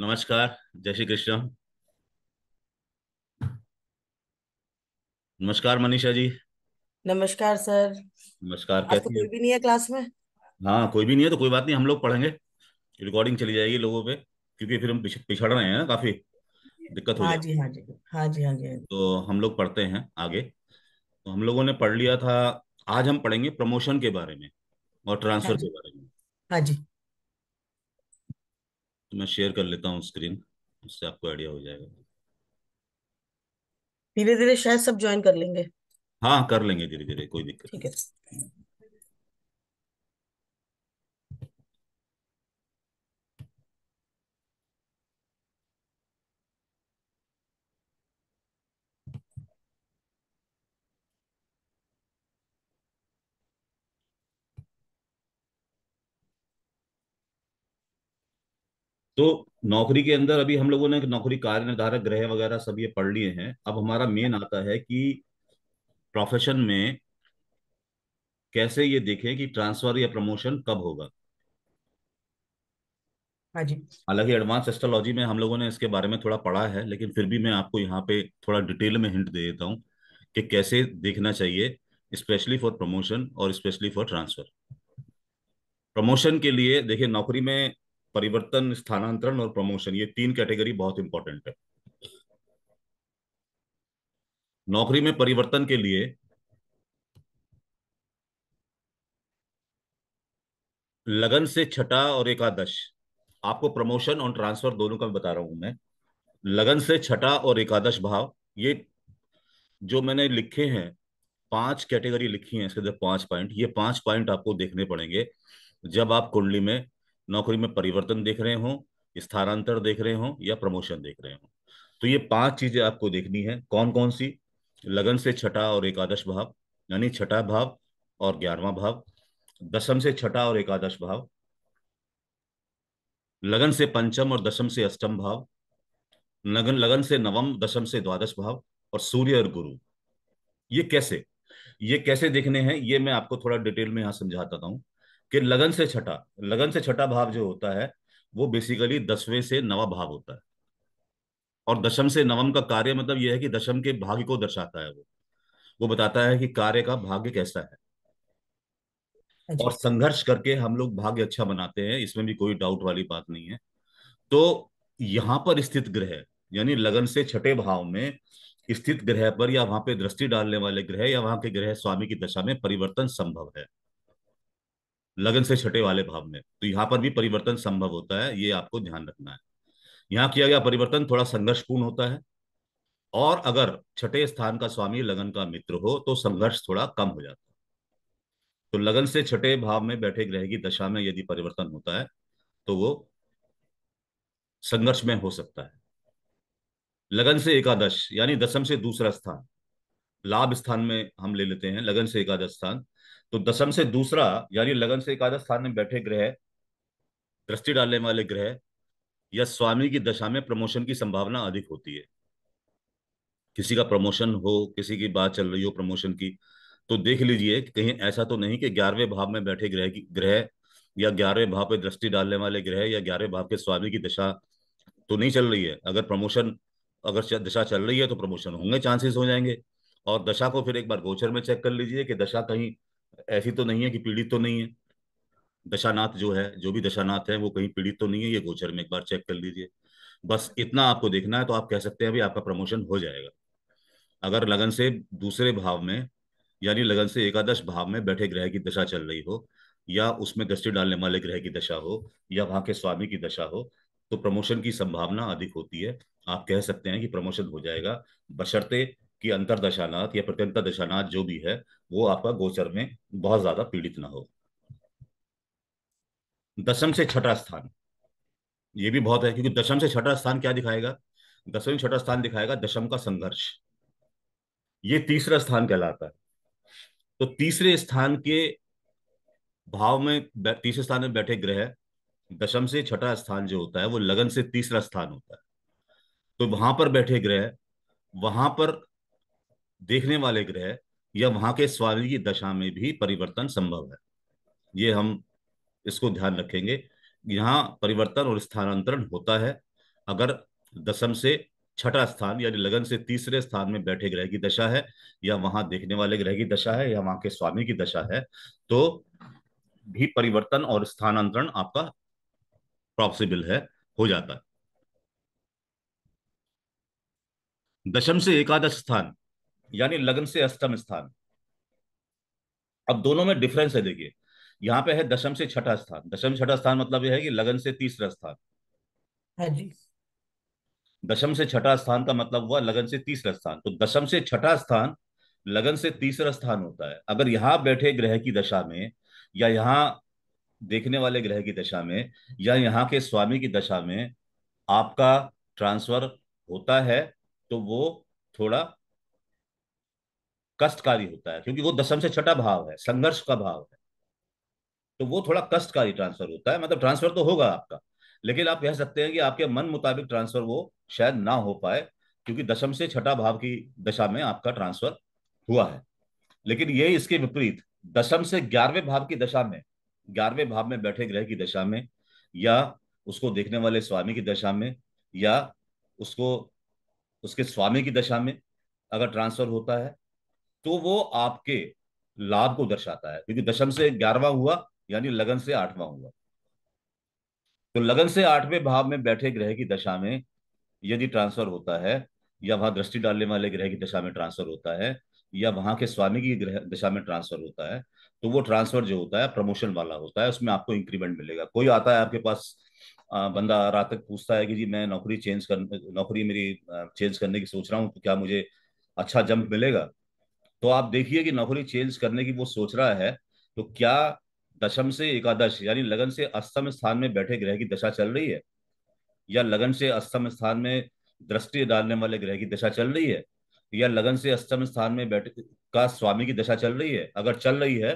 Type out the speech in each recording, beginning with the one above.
नमस्कार जय श्री कृष्ण नमस्कार मनीषा जी नमस्कार सर नमस्कार कैसे तो कोई भी नहीं है क्लास में हाँ कोई भी नहीं है तो कोई बात नहीं हम लोग पढ़ेंगे रिकॉर्डिंग चली जाएगी लोगों पे क्योंकि फिर हम पिछड़ रहे हैं ना काफी दिक्कत हाँ हो हाँ जी हाँ जी हाँ जी हाँ जी तो हम लोग पढ़ते हैं आगे तो हम लोगों ने पढ़ लिया था आज हम पढ़ेंगे प्रमोशन के बारे में और ट्रांसफर हाँ के बारे में हाँ जी तो मैं शेयर कर लेता हूँ स्क्रीन उससे आपको आइडिया हो जाएगा धीरे धीरे शायद सब ज्वाइन कर लेंगे हाँ कर लेंगे धीरे धीरे कोई दिक्कत ठीक है तो नौकरी के अंदर अभी हम लोगों ने नौकरी कार्य निर्धारक ग्रह वगैरह सब ये पढ़ लिए हैं अब हमारा मेन आता है कि प्रोफेशन में कैसे ये देखें कि ट्रांसफर या प्रमोशन कब होगा हाँ हालांकि एडवांस एस्ट्रोलॉजी में हम लोगों ने इसके बारे में थोड़ा पढ़ा है लेकिन फिर भी मैं आपको यहाँ पे थोड़ा डिटेल में हिंट दे देता हूँ कि कैसे देखना चाहिए स्पेशली फॉर प्रमोशन और स्पेशली फॉर ट्रांसफर प्रमोशन के लिए देखिए नौकरी में परिवर्तन स्थानांतरण और प्रमोशन ये तीन कैटेगरी बहुत इंपॉर्टेंट है नौकरी में परिवर्तन के लिए लगन से छठा और एकादश आपको प्रमोशन और ट्रांसफर दोनों का बता रहा हूं मैं लगन से छठा और एकादश भाव ये जो मैंने लिखे हैं पांच कैटेगरी लिखी है इसके अंदर पांच पॉइंट ये पांच पॉइंट आपको देखने पड़ेंगे जब आप कुंडली में नौकरी में परिवर्तन देख रहे हो स्थानांतर देख रहे हो या प्रमोशन देख रहे हो तो ये पांच चीजें आपको देखनी है कौन कौन सी लगन से छठा और एकादश भाव यानी छठा भाव और ग्यारहवा भाव दशम से छठा और एकादश भाव लगन से पंचम और दशम से अष्टम भाव लगन लगन से नवम दशम से द्वादश भाव और सूर्य और गुरु ये कैसे ये कैसे देखने हैं ये मैं आपको थोड़ा डिटेल में यहां समझाता हूं कि लगन से छठा लगन से छठा भाव जो होता है वो बेसिकली दसवें से नवा भाव होता है और दशम से नवम का कार्य मतलब यह है कि दशम के भाग्य को दर्शाता है वो वो बताता है कि कार्य का भाग्य कैसा है हाँ और संघर्ष करके हम लोग भाग्य अच्छा बनाते हैं इसमें भी कोई डाउट वाली बात नहीं है तो यहां पर स्थित ग्रह यानी लगन से छठे भाव में स्थित ग्रह पर या वहां पे दृष्टि डालने वाले ग्रह या वहां के ग्रह स्वामी की दशा में परिवर्तन संभव है लगन से छठे वाले भाव में तो यहाँ पर भी परिवर्तन संभव होता है ये आपको ध्यान रखना है यहाँ किया गया परिवर्तन थोड़ा संघर्षपूर्ण होता है और अगर छठे स्थान का स्वामी लगन का मित्र हो तो संघर्ष थोड़ा कम हो जाता है तो लगन से छठे भाव में बैठे ग्रह की दशा में यदि परिवर्तन होता है तो वो संघर्ष में हो सकता है लगन से एकादश यानी दशम से दूसरा स्थान लाभ स्थान में हम ले लेते हैं लगन से एकादश स्थान तो दशम से दूसरा यानी लगन से एकादश स्थान में बैठे ग्रह दृष्टि डालने वाले ग्रह या स्वामी की दशा में प्रमोशन की संभावना अधिक होती है किसी का प्रमोशन हो किसी की बात चल रही हो प्रमोशन की तो देख लीजिए कहीं ऐसा तो नहीं कि ग्यारहवें भाव में बैठे ग्रह की ग्रह या ग्यारहवें भाव पे दृष्टि डालने वाले ग्रह या ग्यारहवें भाव के स्वामी की दशा तो नहीं चल रही है अगर प्रमोशन अगर दशा चल रही है तो प्रमोशन होंगे चांसेस हो जाएंगे और दशा को फिर एक बार गोचर में चेक कर लीजिए कि दशा कहीं ऐसी तो नहीं है कि पीड़ित तो नहीं है दशानाथ जो है जो भी दशानाथ है वो कहीं पीड़ित तो नहीं है ये गोचर में एक बार चेक कर लीजिए बस इतना आपको देखना है तो आप कह सकते हैं आपका प्रमोशन हो जाएगा अगर लगन से दूसरे भाव में यानी लगन से एकादश भाव में बैठे ग्रह की दशा चल रही हो या उसमें दृष्टि डालने वाले ग्रह की दशा हो या वहां के स्वामी की दशा हो तो प्रमोशन की संभावना अधिक होती है आप कह सकते हैं कि प्रमोशन हो जाएगा बशर्ते कि अंतरदशानाथ या प्रत्यंतर प्रत्यंतरदशानाथ जो भी है वो आपका गोचर में बहुत ज्यादा पीड़ित ना हो दशम से छठा स्थान ये भी बहुत है क्योंकि दशम से छठा स्थान क्या दिखाएगा दसवें छठा स्थान दिखाएगा दशम का संघर्ष ये तीसरा स्थान कहलाता है तो तीसरे स्थान के भाव में तीसरे स्थान में बैठे ग्रह दशम से छठा स्थान जो होता है वो लगन से तीसरा स्थान होता है तो वहां पर बैठे ग्रह वहां पर देखने वाले ग्रह या वहां के स्वामी की दशा में भी परिवर्तन संभव है ये हम इसको ध्यान रखेंगे यहाँ परिवर्तन और स्थानांतरण होता है अगर दशम से छठा स्थान यानी लगन से तीसरे स्थान में बैठे ग्रह की दशा है या वहां देखने वाले ग्रह की दशा है या वहां के स्वामी की दशा है तो भी परिवर्तन और स्थानांतरण आपका पॉसिबल है हो जाता है दशम से एकादश स्थान यानी लग्न से अष्टम स्थान अब दोनों में डिफरेंस है देखिए यहाँ पे है दशम से छठा स्थान दशम छठा स्थान मतलब यह है कि लगन से तीसरा स्थान हाँ जी दशम से छठा स्थान का मतलब हुआ लगन से तीसरा स्थान तो दशम से छठा स्थान लगन से तीसरा स्थान होता है अगर यहाँ बैठे ग्रह की दशा में या यहाँ देखने वाले ग्रह की दशा में या यहाँ के स्वामी की दशा में आपका ट्रांसफर होता है तो वो थोड़ा कष्टकारी होता है क्योंकि वो दशम से छठा भाव है संघर्ष का भाव है तो वो थोड़ा कष्टकारी ट्रांसफर होता है मतलब ट्रांसफर तो होगा आपका लेकिन आप कह सकते हैं कि आपके मन मुताबिक ट्रांसफर वो शायद ना हो पाए क्योंकि दशम से छठा भाव की दशा में आपका ट्रांसफर हुआ है लेकिन ये इसके विपरीत दशम से ग्यारहवें भाव की दशा में ग्यारहवें भाव में बैठे ग्रह की दशा में या उसको देखने वाले स्वामी की दशा में या उसको उसके स्वामी की दशा में अगर ट्रांसफर होता है तो वो आपके लाभ को दर्शाता है क्योंकि दशम से ग्यारहवा हुआ यानी लगन से आठवां हुआ तो लगन से आठवें भाव में बैठे ग्रह की दशा में यदि ट्रांसफर होता है या वहां दृष्टि डालने वाले ग्रह की दशा में ट्रांसफर होता है या वहां के स्वामी की ग्रह दशा में ट्रांसफर होता है तो वो ट्रांसफर जो होता है प्रमोशन वाला होता है उसमें आपको इंक्रीमेंट मिलेगा कोई आता है आपके पास बंदा रात तक पूछता है कि जी मैं नौकरी चेंज कर नौकरी मेरी चेंज करने की सोच रहा हूँ तो क्या मुझे अच्छा जंप मिलेगा तो आप देखिए कि नौकरी चेंज करने की वो सोच रहा है तो क्या दशम से एकादश यानी लगन से अष्टम स्थान में बैठे ग्रह की दशा चल रही है या लगन से अष्टम स्थान में दृष्टि डालने वाले ग्रह की दशा चल रही है या लगन से अष्टम स्थान में बैठे का स्वामी की दशा चल रही है अगर चल रही है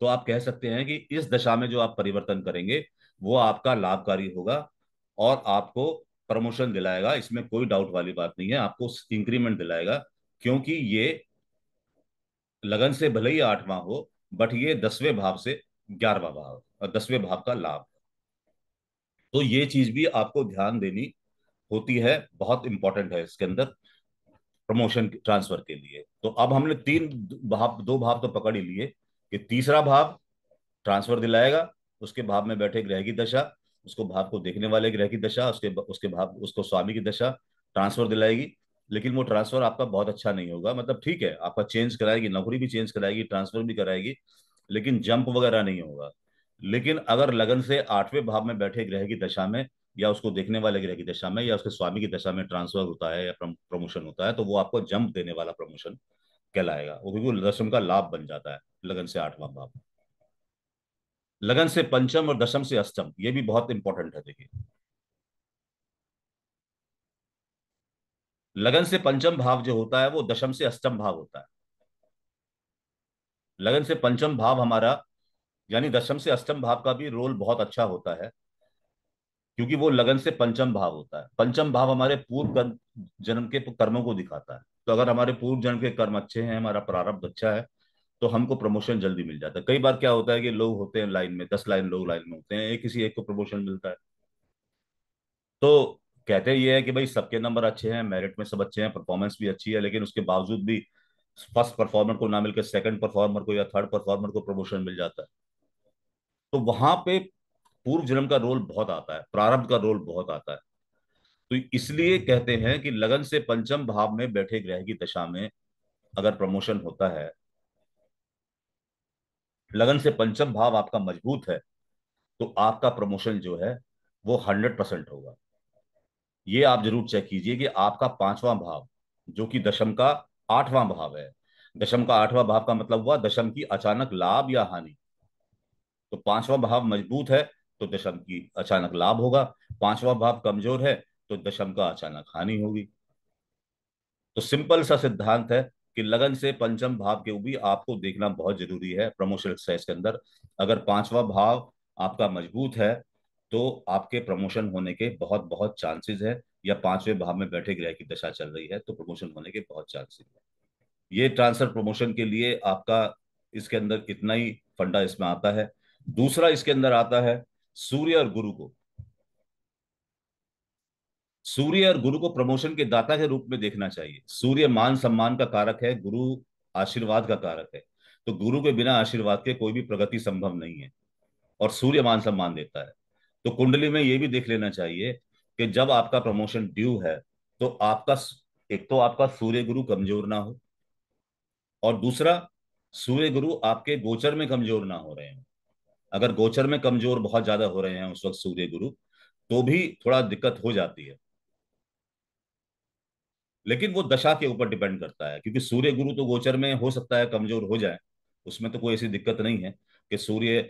तो आप कह सकते हैं कि इस दशा में जो आप परिवर्तन करेंगे वो आपका लाभकारी होगा और आपको प्रमोशन दिलाएगा इसमें कोई डाउट वाली बात नहीं है आपको इंक्रीमेंट दिलाएगा क्योंकि ये लगन से भले ही आठवां हो बट ये दसवें भाव से ग्यारहवा भाव दसवें भाव का लाभ तो ये चीज भी आपको ध्यान देनी होती है बहुत इंपॉर्टेंट है इसके अंदर प्रमोशन ट्रांसफर के लिए तो अब हमने तीन भाव दो भाव तो पकड़ ही लिए कि तीसरा भाव ट्रांसफर दिलाएगा उसके भाव में बैठे ग्रह की दशा उसको भाव को देखने वाले ग्रह की दशा उसके उसके भाव उसको स्वामी की दशा ट्रांसफर दिलाएगी लेकिन वो ट्रांसफर आपका बहुत अच्छा नहीं होगा मतलब ठीक है आपका चेंज कराएगी नौकरी भी चेंज कराएगी ट्रांसफर भी कराएगी लेकिन जंप वगैरह नहीं होगा लेकिन अगर लगन से आठवें भाव में बैठे ग्रह की दशा में या उसको देखने वाले ग्रह की दशा में या उसके स्वामी की दशा में ट्रांसफर होता है या प्रमोशन होता है तो वो आपको जंप देने वाला प्रमोशन कहलाएगा वो क्योंकि दशम का लाभ बन जाता है लगन से आठवां भाव लगन से पंचम और दशम से अष्टम ये भी बहुत इंपॉर्टेंट है देखिए लगन से पंचम भाव जो होता है वो दशम से अष्टम भाव होता है लगन से पंचम भाव हमारा यानी दशम से अष्टम भाव का भी रोल बहुत अच्छा होता है क्योंकि वो लगन से पंचम भाव होता है पंचम भाव हमारे पूर्व जन्म के कर्मों को दिखाता है तो अगर हमारे पूर्व जन्म के कर्म अच्छे हैं हमारा प्रारब्ध अच्छा है तो हमको प्रमोशन जल्दी मिल जाता है कई बार क्या होता है कि लोग होते हैं लाइन में दस लाइन लोग लाइन में होते हैं एक किसी एक को प्रमोशन मिलता है तो कहते ये है कि भाई सबके नंबर अच्छे हैं मेरिट में सब अच्छे हैं परफॉर्मेंस भी अच्छी है लेकिन उसके बावजूद भी फर्स्ट परफॉर्मर को ना मिलकर सेकंड परफॉर्मर को या थर्ड परफॉर्मर को प्रमोशन मिल जाता है तो वहां पे पूर्व जन्म का रोल बहुत आता है प्रारब्ध का रोल बहुत आता है तो इसलिए कहते हैं कि लगन से पंचम भाव में बैठे ग्रह की दशा में अगर प्रमोशन होता है लगन से पंचम भाव आपका मजबूत है तो आपका प्रमोशन जो है वो हंड्रेड परसेंट होगा ये आप जरूर चेक कीजिए कि आपका पांचवा भाव जो कि दशम का आठवां भाव है दशम का आठवां भाव का मतलब हुआ दशम की अचानक लाभ या हानि तो पांचवा भाव मजबूत है तो दशम की अचानक लाभ होगा पांचवा भाव कमजोर है तो दशम का अचानक हानि होगी तो सिंपल सा सिद्धांत है कि लगन से पंचम भाव के भी आपको देखना बहुत जरूरी है प्रमोशन एक्सरसाइज के अंदर अगर पांचवा भाव आपका मजबूत है तो आपके प्रमोशन होने के बहुत बहुत चांसेस है या पांचवें भाव में बैठे ग्रह की दशा चल रही है तो प्रमोशन होने के बहुत चांसेस है ये ट्रांसफर प्रमोशन के लिए आपका इसके अंदर इतना ही फंडा इसमें आता है दूसरा इसके अंदर आता है सूर्य और गुरु को सूर्य और गुरु को प्रमोशन के दाता के रूप में देखना चाहिए सूर्य मान सम्मान का कारक है गुरु आशीर्वाद का कारक है तो गुरु के बिना आशीर्वाद के कोई भी प्रगति संभव नहीं है और सूर्य मान सम्मान देता है तो कुंडली में ये भी देख लेना चाहिए कि जब आपका प्रमोशन ड्यू है तो आपका एक तो आपका सूर्य गुरु कमजोर ना हो और दूसरा सूर्य गुरु आपके गोचर में कमजोर ना हो रहे हैं अगर गोचर में कमजोर बहुत ज्यादा हो रहे हैं उस वक्त सूर्य गुरु तो भी थोड़ा दिक्कत हो जाती है लेकिन वो दशा के ऊपर डिपेंड करता है क्योंकि सूर्य गुरु तो गोचर में हो सकता है कमजोर हो जाए उसमें तो कोई ऐसी दिक्कत नहीं है कि सूर्य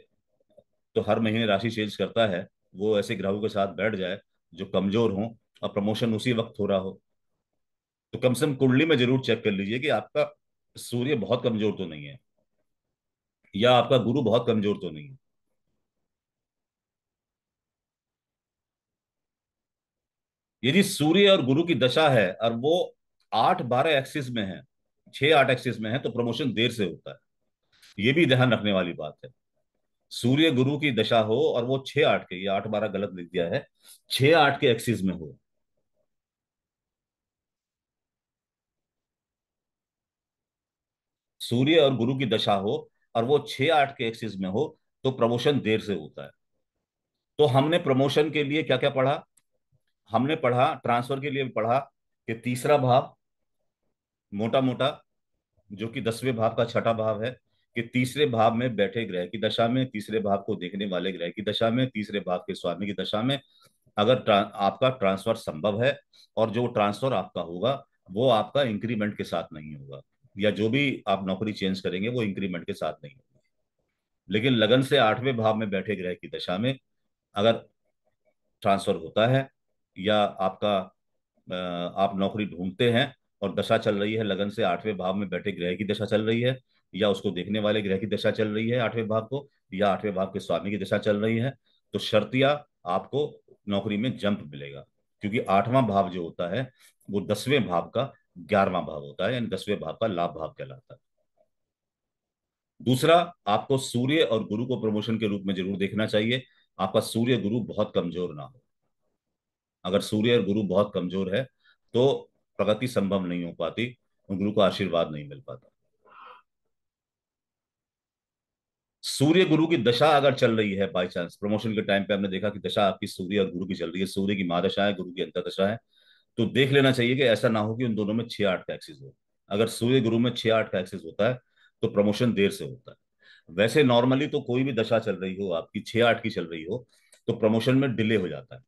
तो हर महीने राशि चेंज करता है वो ऐसे ग्राहकों के साथ बैठ जाए जो कमजोर हो और प्रमोशन उसी वक्त हो रहा हो तो कम से कम कुंडली में जरूर चेक कर लीजिए कि आपका सूर्य बहुत कमजोर तो नहीं है या आपका गुरु बहुत कमजोर तो नहीं है यदि सूर्य और गुरु की दशा है और वो आठ बारह एक्सिस में है छह आठ एक्सिस में है तो प्रमोशन देर से होता है ये भी ध्यान रखने वाली बात है सूर्य गुरु की दशा हो और वो छह आठ के ये आठ बारह गलत लिख दिया है छह आठ के एक्सिस में हो सूर्य और गुरु की दशा हो और वो छह आठ के एक्सिस में हो तो प्रमोशन देर से होता है तो हमने प्रमोशन के लिए क्या क्या पढ़ा हमने पढ़ा ट्रांसफर के लिए पढ़ा कि तीसरा भाव मोटा मोटा जो कि दसवें भाव का छठा भाव है कि तीसरे भाव में बैठे ग्रह की दशा में तीसरे भाव को देखने वाले ग्रह की दशा में तीसरे भाव के स्वामी की दशा में अगर ट्रा, आपका ट्रांसफर संभव है और जो ट्रांसफर आपका होगा वो आपका इंक्रीमेंट के साथ नहीं होगा या जो भी आप नौकरी चेंज करेंगे वो इंक्रीमेंट के साथ नहीं होगा लेकिन लगन से आठवें भाव में बैठे ग्रह की दशा में अगर ट्रांसफर होता है या आपका आप नौकरी ढूंढते हैं और दशा चल रही है लगन से आठवें भाव में बैठे ग्रह की दशा चल रही है या उसको देखने वाले ग्रह की दशा चल रही है आठवें भाव को या आठवें भाव के स्वामी की दशा चल रही है तो शर्तिया आपको नौकरी में जंप मिलेगा क्योंकि आठवां भाव जो होता है वो दसवें भाव का ग्यारहवां भाव होता है यानी दसवें भाव का लाभ भाव कहलाता है दूसरा आपको सूर्य और गुरु को प्रमोशन के रूप में जरूर देखना चाहिए आपका सूर्य गुरु बहुत कमजोर ना हो अगर सूर्य और गुरु बहुत कमजोर है तो प्रगति संभव नहीं हो पाती गुरु का आशीर्वाद नहीं मिल पाता सूर्य गुरु की दशा अगर चल रही है बाई चांस प्रमोशन के टाइम पे हमने देखा कि दशा आपकी सूर्य और गुरु की चल रही है सूर्य की महादशा है गुरु की अंतरदशा है तो देख लेना चाहिए कि ऐसा ना हो कि उन दोनों में छह आठ का एक्सिस हो अगर सूर्य गुरु में छह आठ का एक्सिस होता है तो प्रमोशन देर से होता है वैसे नॉर्मली तो कोई भी दशा चल रही हो आपकी छह आठ की चल रही हो तो प्रमोशन में डिले हो जाता है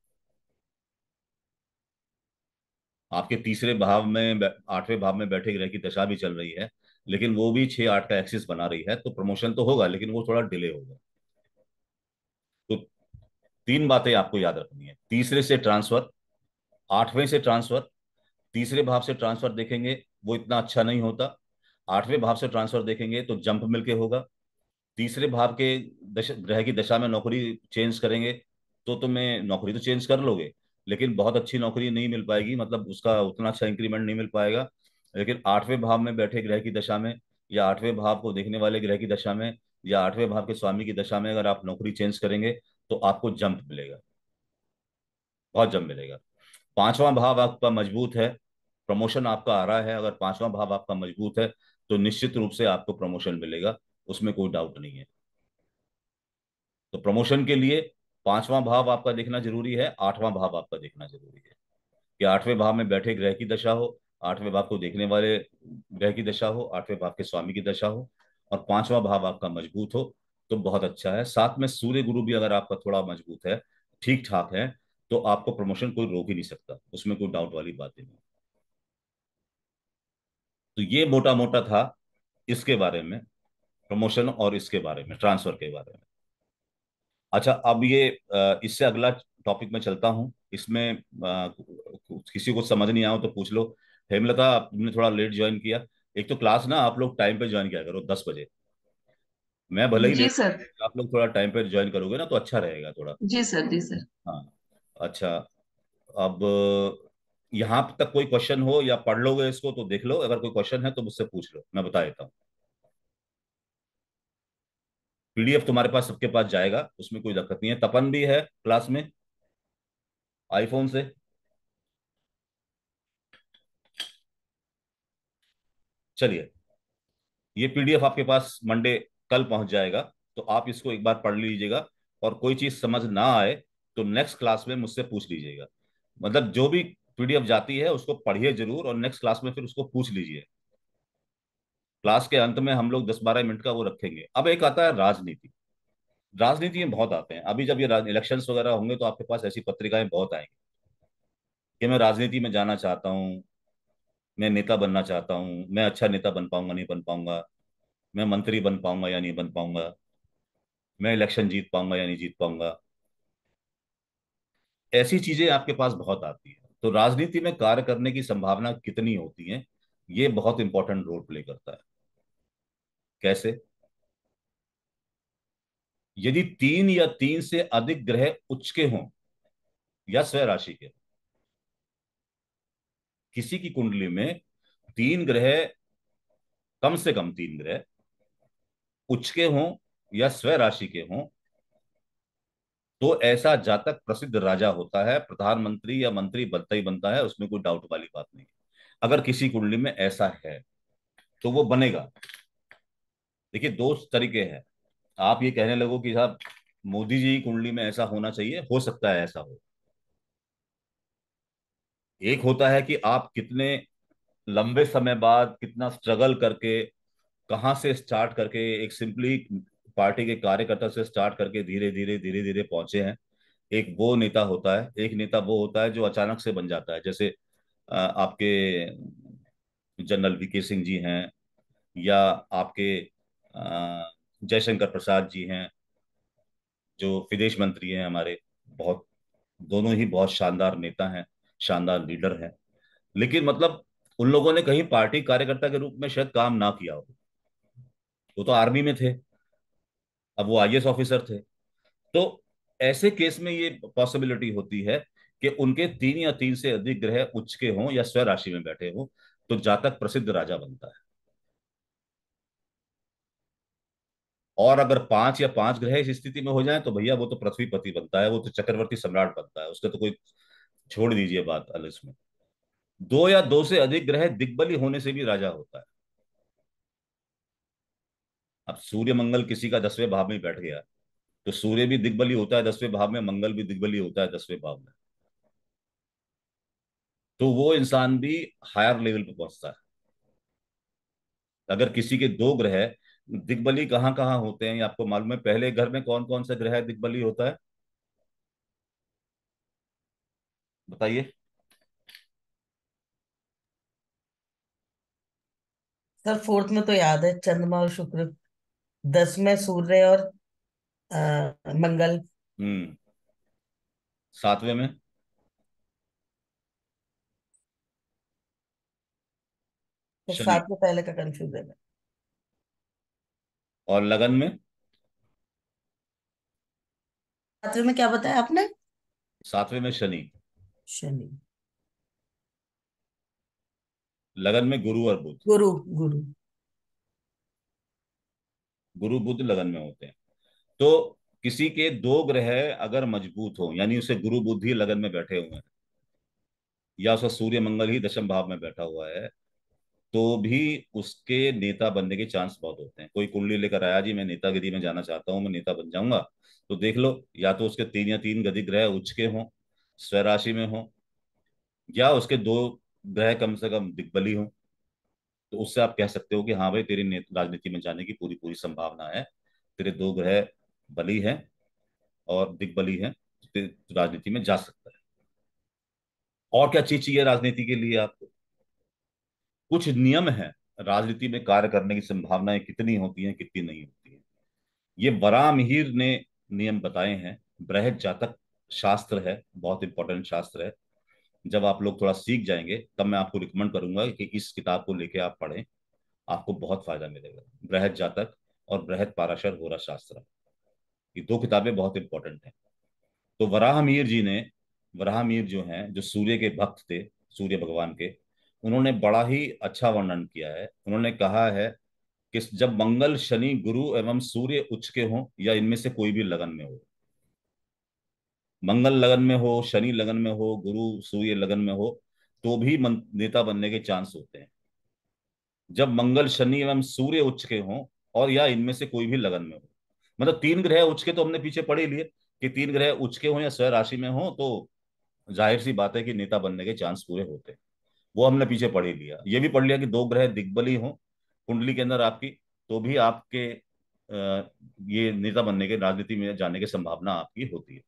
आपके तीसरे भाव में आठवें भाव में बैठे ग्रह की दशा भी चल रही है लेकिन वो भी छह आठ का एक्सिस बना रही है तो प्रमोशन तो होगा लेकिन वो थोड़ा डिले होगा तो तीन बातें आपको याद रखनी है तीसरे से ट्रांसफर आठवें से ट्रांसफर तीसरे भाव से ट्रांसफर देखेंगे वो इतना अच्छा नहीं होता आठवें भाव से ट्रांसफर देखेंगे तो जंप मिलके होगा तीसरे भाव के दश ग्रह की दशा में नौकरी चेंज करेंगे तो तुम्हें नौकरी तो चेंज कर लोगे लेकिन बहुत अच्छी नौकरी नहीं मिल पाएगी मतलब उसका उतना अच्छा इंक्रीमेंट नहीं मिल पाएगा लेकिन आठवें भाव में बैठे ग्रह की दशा में या आठवें भाव को देखने वाले ग्रह की दशा में या आठवें भाव के स्वामी की दशा में अगर आप नौकरी चेंज करेंगे तो आपको जंप मिलेगा बहुत जंप मिलेगा पांचवां भाव आपका मजबूत है प्रमोशन आपका आ रहा है अगर पांचवां भाव आपका मजबूत है तो निश्चित रूप से आपको प्रमोशन मिलेगा उसमें कोई डाउट नहीं है तो प्रमोशन के लिए पांचवां भाव आपका देखना जरूरी है आठवां भाव आपका देखना जरूरी है कि आठवें भाव में बैठे ग्रह की दशा हो आठवें भाव को देखने वाले ग्रह की दशा हो आठवें भाव के स्वामी की दशा हो और पांचवा भाव आपका मजबूत हो तो बहुत अच्छा है साथ में सूर्य गुरु भी अगर आपका थोड़ा मजबूत है ठीक ठाक है तो आपको प्रमोशन कोई रोक ही नहीं सकता उसमें कोई डाउट वाली बात नहीं तो ये मोटा मोटा था इसके बारे में प्रमोशन और इसके बारे में ट्रांसफर के बारे में अच्छा अब ये इससे अगला टॉपिक में चलता हूं इसमें किसी को समझ नहीं आया तो पूछ लो हेमलता आपने थोड़ा लेट ज्वाइन किया एक तो क्लास ना आप लोग टाइम पे ज्वाइन किया करो दस बजे मैं भले ही जी सर आप लोग थोड़ा टाइम पे ज्वाइन करोगे ना तो अच्छा रहेगा थोड़ा जी सर जी सर हाँ अच्छा अब यहाँ तक कोई क्वेश्चन हो या पढ़ लोगे इसको तो देख लो अगर कोई क्वेश्चन है तो मुझसे पूछ लो मैं बता देता हूँ पीडीएफ तुम्हारे पास सबके पास जाएगा उसमें कोई दिक्कत नहीं है तपन भी है क्लास में आईफोन से चलिए ये पीडीएफ आपके पास मंडे कल पहुंच जाएगा तो आप इसको एक बार पढ़ लीजिएगा और कोई चीज समझ ना आए तो नेक्स्ट क्लास में मुझसे पूछ लीजिएगा मतलब जो भी पीडीएफ जाती है उसको पढ़िए जरूर और नेक्स्ट क्लास में फिर उसको पूछ लीजिए क्लास के अंत में हम लोग दस बारह मिनट का वो रखेंगे अब एक आता है राजनीति राजनीति में बहुत आते हैं अभी जब ये इलेक्शन वगैरह होंगे तो आपके पास ऐसी पत्रिकाएं बहुत आएंगी कि मैं राजनीति में जाना चाहता हूँ मैं नेता बनना चाहता हूँ मैं अच्छा नेता बन पाऊंगा नहीं बन पाऊंगा मैं मंत्री बन पाऊंगा या नहीं बन पाऊंगा मैं इलेक्शन जीत पाऊंगा या नहीं जीत पाऊंगा ऐसी चीजें आपके पास बहुत आती है तो राजनीति में कार्य करने की संभावना कितनी होती है ये बहुत इंपॉर्टेंट रोल प्ले करता है कैसे यदि तीन या तीन से अधिक ग्रह उच्च के हों या स्वराशि के हों किसी की कुंडली में तीन ग्रह कम से कम तीन ग्रह उच्च के हों या स्व राशि के हों तो ऐसा जातक प्रसिद्ध राजा होता है प्रधानमंत्री या मंत्री बनता ही बनता है उसमें कोई डाउट वाली बात नहीं अगर किसी कुंडली में ऐसा है तो वो बनेगा देखिए दो तरीके हैं आप ये कहने लगो कि साहब मोदी जी की कुंडली में ऐसा होना चाहिए हो सकता है ऐसा हो एक होता है कि आप कितने लंबे समय बाद कितना स्ट्रगल करके कहाँ से स्टार्ट करके एक सिंपली पार्टी के कार्यकर्ता से स्टार्ट करके धीरे धीरे धीरे धीरे पहुंचे हैं एक वो नेता होता है एक नेता वो होता है जो अचानक से बन जाता है जैसे आपके जनरल वी के सिंह जी हैं या आपके जयशंकर प्रसाद जी हैं जो विदेश मंत्री हैं हमारे बहुत दोनों ही बहुत शानदार नेता हैं शानदार लीडर हैं लेकिन मतलब उन लोगों ने कहीं पार्टी कार्यकर्ता के रूप में शायद काम ना किया हो वो तो आर्मी में थे अब वो आई ऑफिसर थे तो ऐसे केस में ये पॉसिबिलिटी होती है कि उनके तीन या तीन से अधिक ग्रह उच्च के हों या स्व राशि में बैठे हों तो जातक प्रसिद्ध राजा बनता है और अगर पांच या पांच ग्रह इस स्थिति में हो जाए तो भैया वो तो पृथ्वीपति बनता है वो तो चक्रवर्ती सम्राट बनता है उसका तो कोई छोड़ दीजिए बात अल में दो या दो से अधिक ग्रह दिग्बली होने से भी राजा होता है अब सूर्य मंगल किसी का दसवें भाव में बैठ गया तो सूर्य भी दिग्बली होता है दसवें भाव में मंगल भी दिग्बली होता है दसवें भाव में तो वो इंसान भी हायर लेवल पर पहुंचता है अगर किसी के दो ग्रह दिग्बली कहां कहां होते हैं आपको मालूम है पहले घर में कौन कौन सा ग्रह दिग्बली होता है बताइए सर फोर्थ में तो याद है चंद्रमा और शुक्र दस में सूर्य और आ, मंगल हम्म सातवें में तो सातवें सात में पहले का कंफ्यूजन है और लगन में सातवें में क्या बताया आपने सातवें में शनि शनि लगन में गुरु और बुद्ध गुरु गुरु गुरु बुद्ध लगन में होते हैं तो किसी के दो ग्रह अगर मजबूत हो यानी उसे गुरु बुद्ध ही लगन में बैठे हुए हैं या उसका सूर्य मंगल ही दशम भाव में बैठा हुआ है तो भी उसके नेता बनने के चांस बहुत होते हैं कोई कुंडली लेकर आया जी मैं नेतागिरी में जाना चाहता हूं मैं नेता बन जाऊंगा तो देख लो या तो उसके तीन या तीन गति ग्रह उच्च के हों स्वराशि में हो या उसके दो ग्रह कम से कम दिग्बली हो तो उससे आप कह सकते हो कि हाँ भाई तेरी राजनीति में जाने की पूरी पूरी संभावना है तेरे दो ग्रह बली है और दिग्बली है तो राजनीति में जा सकता है और क्या चीज चाहिए राजनीति के लिए आपको कुछ नियम है राजनीति में कार्य करने की संभावनाएं कितनी होती हैं कितनी नहीं होती है ये वरामहीर ने नियम बताए हैं बृहद जातक शास्त्र है बहुत इंपॉर्टेंट शास्त्र है जब आप लोग थोड़ा सीख जाएंगे तब मैं आपको रिकमेंड करूंगा कि इस किताब को लेके आप पढ़ें आपको बहुत फायदा मिलेगा बृहद जातक और बृहद पाराशर होरा शास्त्र ये दो किताबें बहुत इंपॉर्टेंट हैं तो वराह मीर जी ने वराह मीर जो हैं जो सूर्य के भक्त थे सूर्य भगवान के उन्होंने बड़ा ही अच्छा वर्णन किया है उन्होंने कहा है कि जब मंगल शनि गुरु एवं सूर्य उच्च के हों या इनमें से कोई भी लगन में हो मंगल लगन में हो शनि लगन में हो गुरु सूर्य लगन में हो तो भी नेता बनने के चांस होते हैं जब मंगल शनि एवं सूर्य उच्च के हों और या इनमें से कोई भी लगन में हो मतलब तीन ग्रह उच्च के तो हमने पीछे पढ़े लिए कि तीन ग्रह उच्च के हों या स्वयं राशि में हो तो जाहिर सी बात है कि नेता बनने के चांस पूरे होते हैं वो हमने पीछे पढ़ ही लिया ये भी पढ़ लिया कि दो ग्रह दिग्बली हो कुंडली के अंदर आपकी तो भी आपके ये नेता बनने के राजनीति में जाने की संभावना आपकी होती है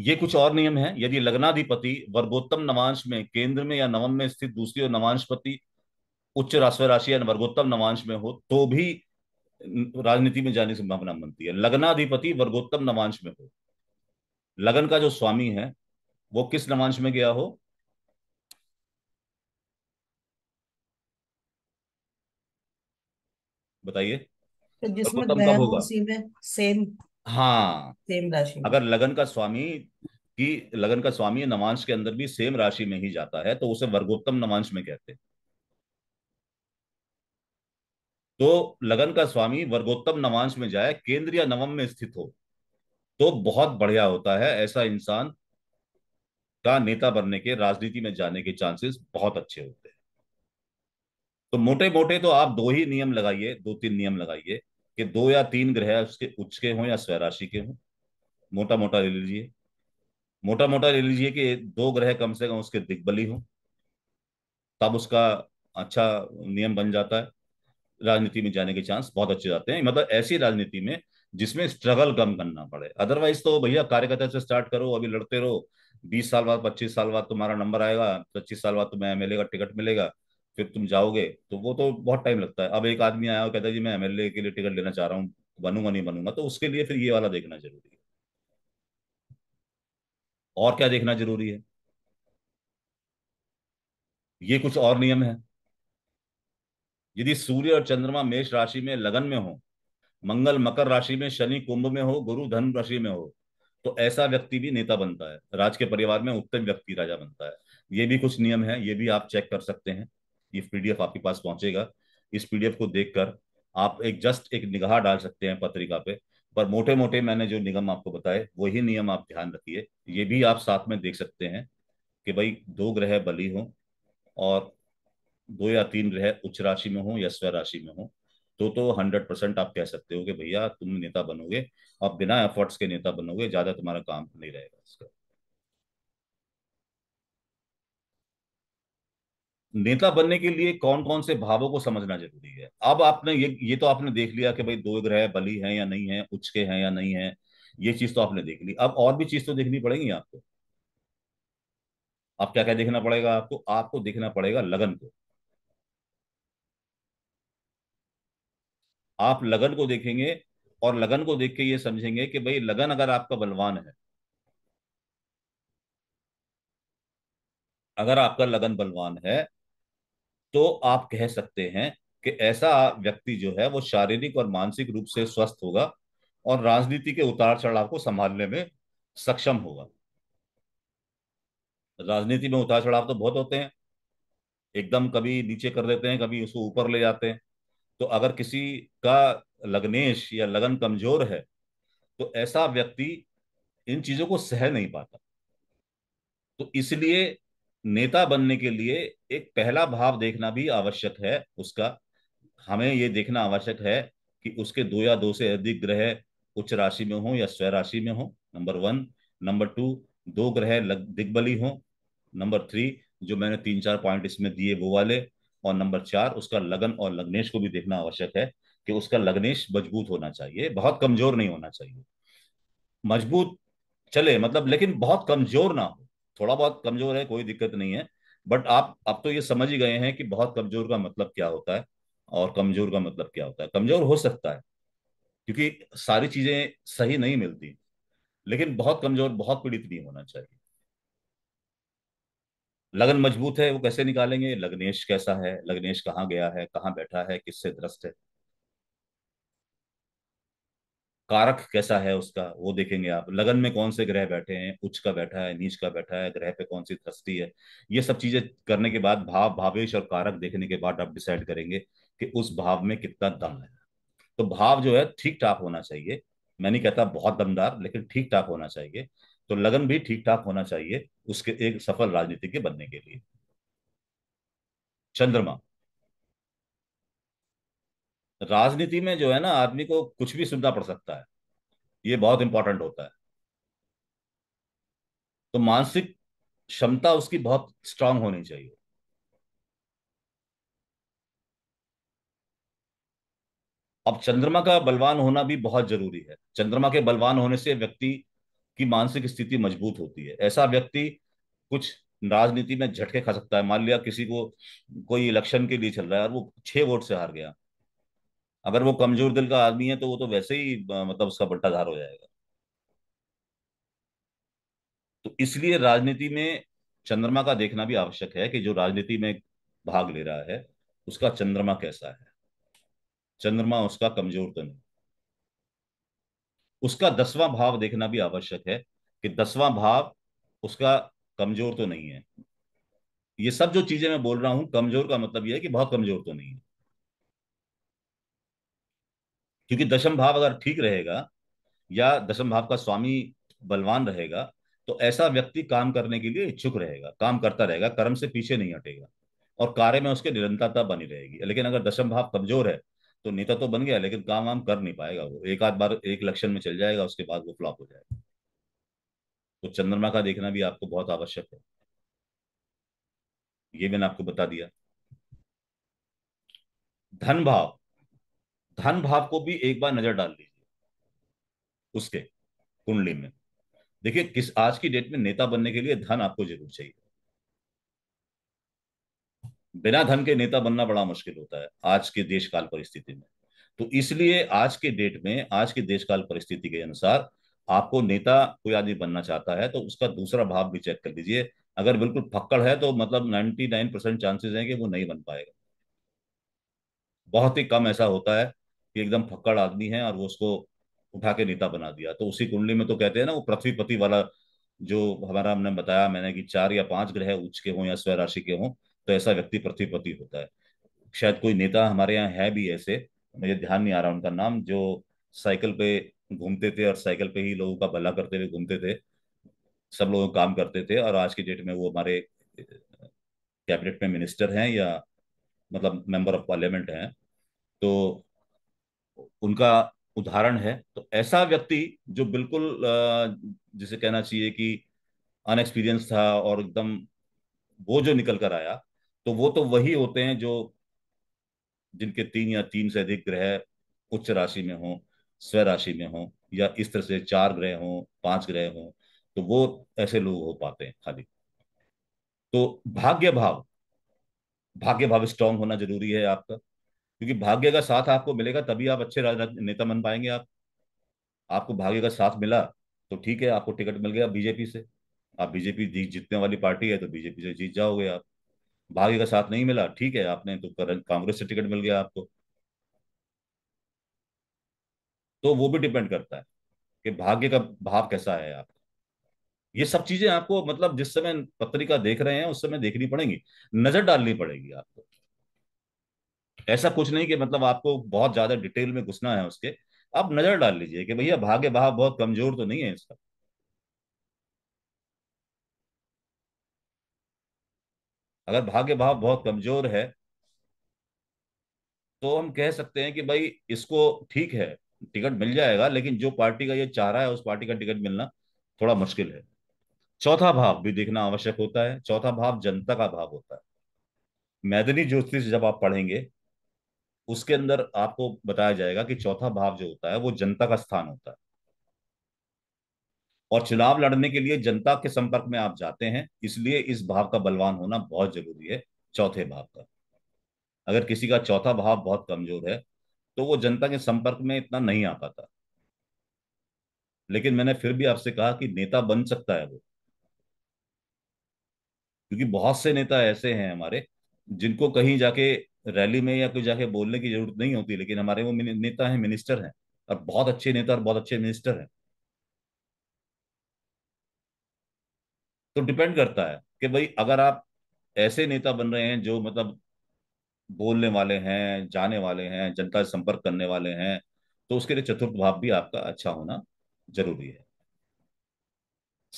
ये कुछ और नियम है यदि लग्नाधिपति वर्गोत्तम नवांश में केंद्र में या नवम में स्थित दूसरी और नवांशपति उच्च राष्ट्र राशि या वर्गोत्तम नवांश में हो तो भी राजनीति में जाने की संभावना बनती है लग्नाधिपति वर्गोत्तम नवांश में हो लगन का जो स्वामी है वो किस नवांश में गया हो बताइए तो जिसमें होगा सेम हाँ सेम राशि अगर लगन का स्वामी की लगन का स्वामी नवांश के अंदर भी सेम राशि में ही जाता है तो उसे वर्गोत्तम नवांश में कहते हैं तो लगन का स्वामी वर्गोत्तम नवांश में जाए केंद्रीय नवम में स्थित हो तो बहुत बढ़िया होता है ऐसा इंसान का नेता बनने के राजनीति में जाने के चांसेस बहुत अच्छे होते हैं तो मोटे मोटे तो आप दो ही नियम लगाइए दो तीन नियम लगाइए कि दो या तीन ग्रह उसके उच्च के हों या स्वराशि के हों मोटा मोटा ले लीजिए मोटा मोटा ले लीजिए कि दो ग्रह कम से कम उसके दिग्बली हों तब उसका अच्छा नियम बन जाता है राजनीति में जाने के चांस बहुत अच्छे जाते हैं मतलब ऐसी राजनीति में जिसमें स्ट्रगल कम करना पड़े अदरवाइज तो भैया कार्यकर्ता से स्टार्ट करो अभी लड़ते रहो बीस साल बाद पच्चीस साल बाद तुम्हारा नंबर आएगा पच्चीस साल बाद तुम्हें एमएलए का टिकट मिलेगा फिर तुम जाओगे तो वो तो बहुत टाइम लगता है अब एक आदमी आया और कहता है जी मैं एमएलए के लिए टिकट लेना चाह रहा हूँ बनूंगा नहीं बनूंगा तो उसके लिए फिर ये वाला देखना जरूरी है और क्या देखना जरूरी है ये कुछ और नियम है यदि सूर्य और चंद्रमा मेष राशि में लगन में हो मंगल मकर राशि में शनि कुंभ में हो गुरु धन राशि में हो तो ऐसा व्यक्ति भी नेता बनता है राज के परिवार में उत्तम व्यक्ति राजा बनता है ये भी कुछ नियम है ये भी आप चेक कर सकते हैं ये पीडीएफ आपके पास पहुंचेगा इस पीडीएफ को देखकर आप एक जस्ट एक निगाह डाल सकते हैं पत्रिका पे पर मोटे मोटे मैंने जो निगम आपको बताए वही नियम आप ध्यान रखिए ये भी आप साथ में देख सकते हैं कि भाई दो ग्रह बली हों और दो या तीन ग्रह उच्च राशि में हो या स्व राशि में हो तो तो हंड्रेड परसेंट आप कह सकते हो कि भैया तुम नेता बनोगे और बिना एफर्ट्स के नेता बनोगे ज्यादा तुम्हारा काम नहीं रहेगा इसका नेता बनने के लिए कौन कौन से भावों को समझना जरूरी है अब आपने ये ये तो आपने देख लिया कि भाई दो ग्रह बलि हैं या नहीं है उचके हैं या नहीं है ये चीज तो आपने देख ली अब और भी चीज तो देखनी पड़ेगी आपको अब क्या क्या देखना पड़ेगा आपको आपको देखना पड़ेगा लगन को आप लगन को देखेंगे और लगन को देख के ये समझेंगे कि भाई लगन अगर आपका बलवान है अगर आपका लगन बलवान है तो आप कह सकते हैं कि ऐसा व्यक्ति जो है वो शारीरिक और मानसिक रूप से स्वस्थ होगा और राजनीति के उतार चढ़ाव को संभालने में सक्षम होगा राजनीति में उतार चढ़ाव तो बहुत होते हैं एकदम कभी नीचे कर देते हैं कभी उसको ऊपर ले जाते हैं तो अगर किसी का लग्नेश या लगन कमजोर है तो ऐसा व्यक्ति इन चीजों को सह नहीं पाता तो इसलिए नेता बनने के लिए एक पहला भाव देखना भी आवश्यक है उसका हमें ये देखना आवश्यक है कि उसके दो या दो से अधिक ग्रह उच्च राशि में हो या स्वय राशि में हो नंबर वन नंबर टू दो ग्रह दिग्बली हो नंबर थ्री जो मैंने तीन चार पॉइंट इसमें दिए वो वाले और नंबर चार उसका लगन और लग्नेश को भी देखना आवश्यक है कि उसका लग्नेश मजबूत होना चाहिए बहुत कमजोर नहीं होना चाहिए मजबूत चले मतलब लेकिन बहुत कमजोर ना हो थोड़ा बहुत कमजोर है कोई दिक्कत नहीं है बट आप अब तो ये समझ ही गए हैं कि बहुत कमजोर का मतलब क्या होता है और कमजोर का मतलब क्या होता है कमजोर हो सकता है क्योंकि सारी चीजें सही नहीं मिलती लेकिन बहुत कमजोर बहुत पीड़ित नहीं होना चाहिए लगन मजबूत है वो कैसे निकालेंगे लग्नेश कैसा है लग्नेश कहाँ गया है कहाँ बैठा है किससे त्रस्त है कारक कैसा है उसका वो देखेंगे आप लगन में कौन से ग्रह बैठे हैं उच्च का बैठा है नीच का बैठा है ग्रह पे कौन सी थस्ती है ये सब चीजें करने के बाद भाव भावेश और कारक देखने के बाद आप डिसाइड करेंगे कि उस भाव में कितना दम है तो भाव जो है ठीक ठाक होना चाहिए मैं नहीं कहता बहुत दमदार लेकिन ठीक ठाक होना चाहिए तो लगन भी ठीक ठाक होना चाहिए उसके एक सफल राजनीति के बनने के लिए चंद्रमा राजनीति में जो है ना आदमी को कुछ भी सुनना पड़ सकता है ये बहुत इंपॉर्टेंट होता है तो मानसिक क्षमता उसकी बहुत स्ट्रांग होनी चाहिए अब चंद्रमा का बलवान होना भी बहुत जरूरी है चंद्रमा के बलवान होने से व्यक्ति की मानसिक स्थिति मजबूत होती है ऐसा व्यक्ति कुछ राजनीति में झटके खा सकता है मान लिया किसी को कोई इलेक्शन के लिए चल रहा है और वो छह वोट से हार गया अगर वो कमजोर दिल का आदमी है तो वो तो वैसे ही मतलब उसका बट्टाधार हो जाएगा तो इसलिए राजनीति में चंद्रमा का देखना भी आवश्यक है कि जो राजनीति में भाग ले रहा है उसका चंद्रमा कैसा है चंद्रमा उसका कमजोर तो नहीं उसका दसवां भाव देखना भी आवश्यक है कि दसवां भाव उसका कमजोर तो नहीं है ये सब जो चीजें मैं बोल रहा हूं कमजोर का मतलब यह है कि बहुत कमजोर तो नहीं है क्योंकि दशम भाव अगर ठीक रहेगा या दशम भाव का स्वामी बलवान रहेगा तो ऐसा व्यक्ति काम करने के लिए इच्छुक रहेगा काम करता रहेगा कर्म से पीछे नहीं हटेगा और कार्य में उसके निरंतरता बनी रहेगी लेकिन अगर दशम भाव कमजोर है तो नेता तो बन गया लेकिन काम वाम कर नहीं पाएगा वो एक आध बार एक लक्षण में चल जाएगा उसके बाद वो फ्लॉप हो जाएगा तो चंद्रमा का देखना भी आपको बहुत आवश्यक है ये मैंने आपको बता दिया धन भाव धन भाव को भी एक बार नजर डाल लीजिए उसके कुंडली में देखिए किस आज की डेट में नेता बनने के लिए धन आपको जरूर चाहिए बिना धन के नेता बनना बड़ा मुश्किल होता है आज के देश काल परिस्थिति में तो इसलिए आज के डेट में आज के देश काल परिस्थिति के अनुसार आपको नेता कोई आदमी बनना चाहता है तो उसका दूसरा भाव भी चेक कर लीजिए अगर बिल्कुल फक्कड़ है तो मतलब 99 परसेंट चांसेस हैं कि वो नहीं बन पाएगा बहुत ही कम ऐसा होता है कि एकदम फक्कड़ आदमी है और वो उसको उठा के नेता बना दिया तो उसी कुंडली में तो कहते हैं ना वो पृथ्वीपति वाला जो हमारा हमने बताया मैंने कि चार या पांच ग्रह उच्च के हों या स्वय राशि के हों तो ऐसा व्यक्ति पृथ्वीपति होता है शायद कोई नेता हमारे यहाँ है भी ऐसे मुझे ध्यान नहीं आ रहा उनका नाम जो साइकिल पे घूमते थे और साइकिल पे ही लोगों का भला करते हुए घूमते थे सब लोग काम करते थे और आज के डेट में वो हमारे कैबिनेट में मिनिस्टर हैं या मतलब मेंबर ऑफ पार्लियामेंट हैं तो उनका उदाहरण है तो ऐसा व्यक्ति जो बिल्कुल जिसे कहना चाहिए कि अनएक्सपीरियंस था और एकदम वो जो निकल कर आया तो वो तो वही होते हैं जो जिनके तीन या तीन से अधिक ग्रह उच्च राशि में हों स्व राशि में हों या इस तरह से चार ग्रह हों पांच ग्रह हों तो वो ऐसे लोग हो पाते हैं खाली तो भाग्य भाव भाग्य भाव स्ट्रांग होना जरूरी है आपका क्योंकि भाग्य का साथ आपको मिलेगा तभी आप अच्छे नेता बन पाएंगे आप आपको भाग्य का साथ मिला तो ठीक है आपको टिकट मिल गया बीजेपी से आप बीजेपी जीतने वाली पार्टी है तो बीजेपी से जीत जाओगे आप भाग्य का साथ नहीं मिला ठीक है आपने तो कांग्रेस से टिकट मिल गया आपको तो वो भी डिपेंड करता है कि भाग्य का भाव कैसा है आपका ये सब चीजें आपको मतलब जिस समय पत्रिका देख रहे हैं उस समय देखनी पड़ेंगी नजर डालनी पड़ेगी आपको ऐसा कुछ नहीं कि मतलब आपको बहुत ज्यादा डिटेल में घुसना है उसके आप नजर डाल लीजिए कि भैया भागे भाव बहुत कमजोर तो नहीं है इसका अगर भाग्य भाव बहुत कमजोर है तो हम कह सकते हैं कि भाई इसको ठीक है टिकट मिल जाएगा लेकिन जो पार्टी का ये चाह रहा है उस पार्टी का टिकट मिलना थोड़ा मुश्किल है चौथा भाव भी देखना आवश्यक होता है चौथा भाव जनता का भाव होता है मैदनी ज्योतिष जब आप पढ़ेंगे उसके अंदर आपको बताया जाएगा कि चौथा भाव जो होता है वो जनता का स्थान होता है और चुनाव लड़ने के लिए जनता के संपर्क में आप जाते हैं इसलिए इस भाव का बलवान होना बहुत जरूरी है चौथे भाव का अगर किसी का चौथा भाव बहुत कमजोर है तो वो जनता के संपर्क में इतना नहीं आ पाता लेकिन मैंने फिर भी आपसे कहा कि नेता बन सकता है वो क्योंकि बहुत से नेता ऐसे हैं हमारे जिनको कहीं जाके रैली में या कोई जाके बोलने की जरूरत नहीं होती लेकिन हमारे वो नेता है मिनिस्टर हैं और बहुत अच्छे नेता और बहुत अच्छे मिनिस्टर हैं तो डिपेंड करता है कि भाई अगर आप ऐसे नेता बन रहे हैं जो मतलब बोलने वाले हैं जाने वाले हैं जनता से संपर्क करने वाले हैं तो उसके लिए चतुर्थ भाव भी आपका अच्छा होना जरूरी है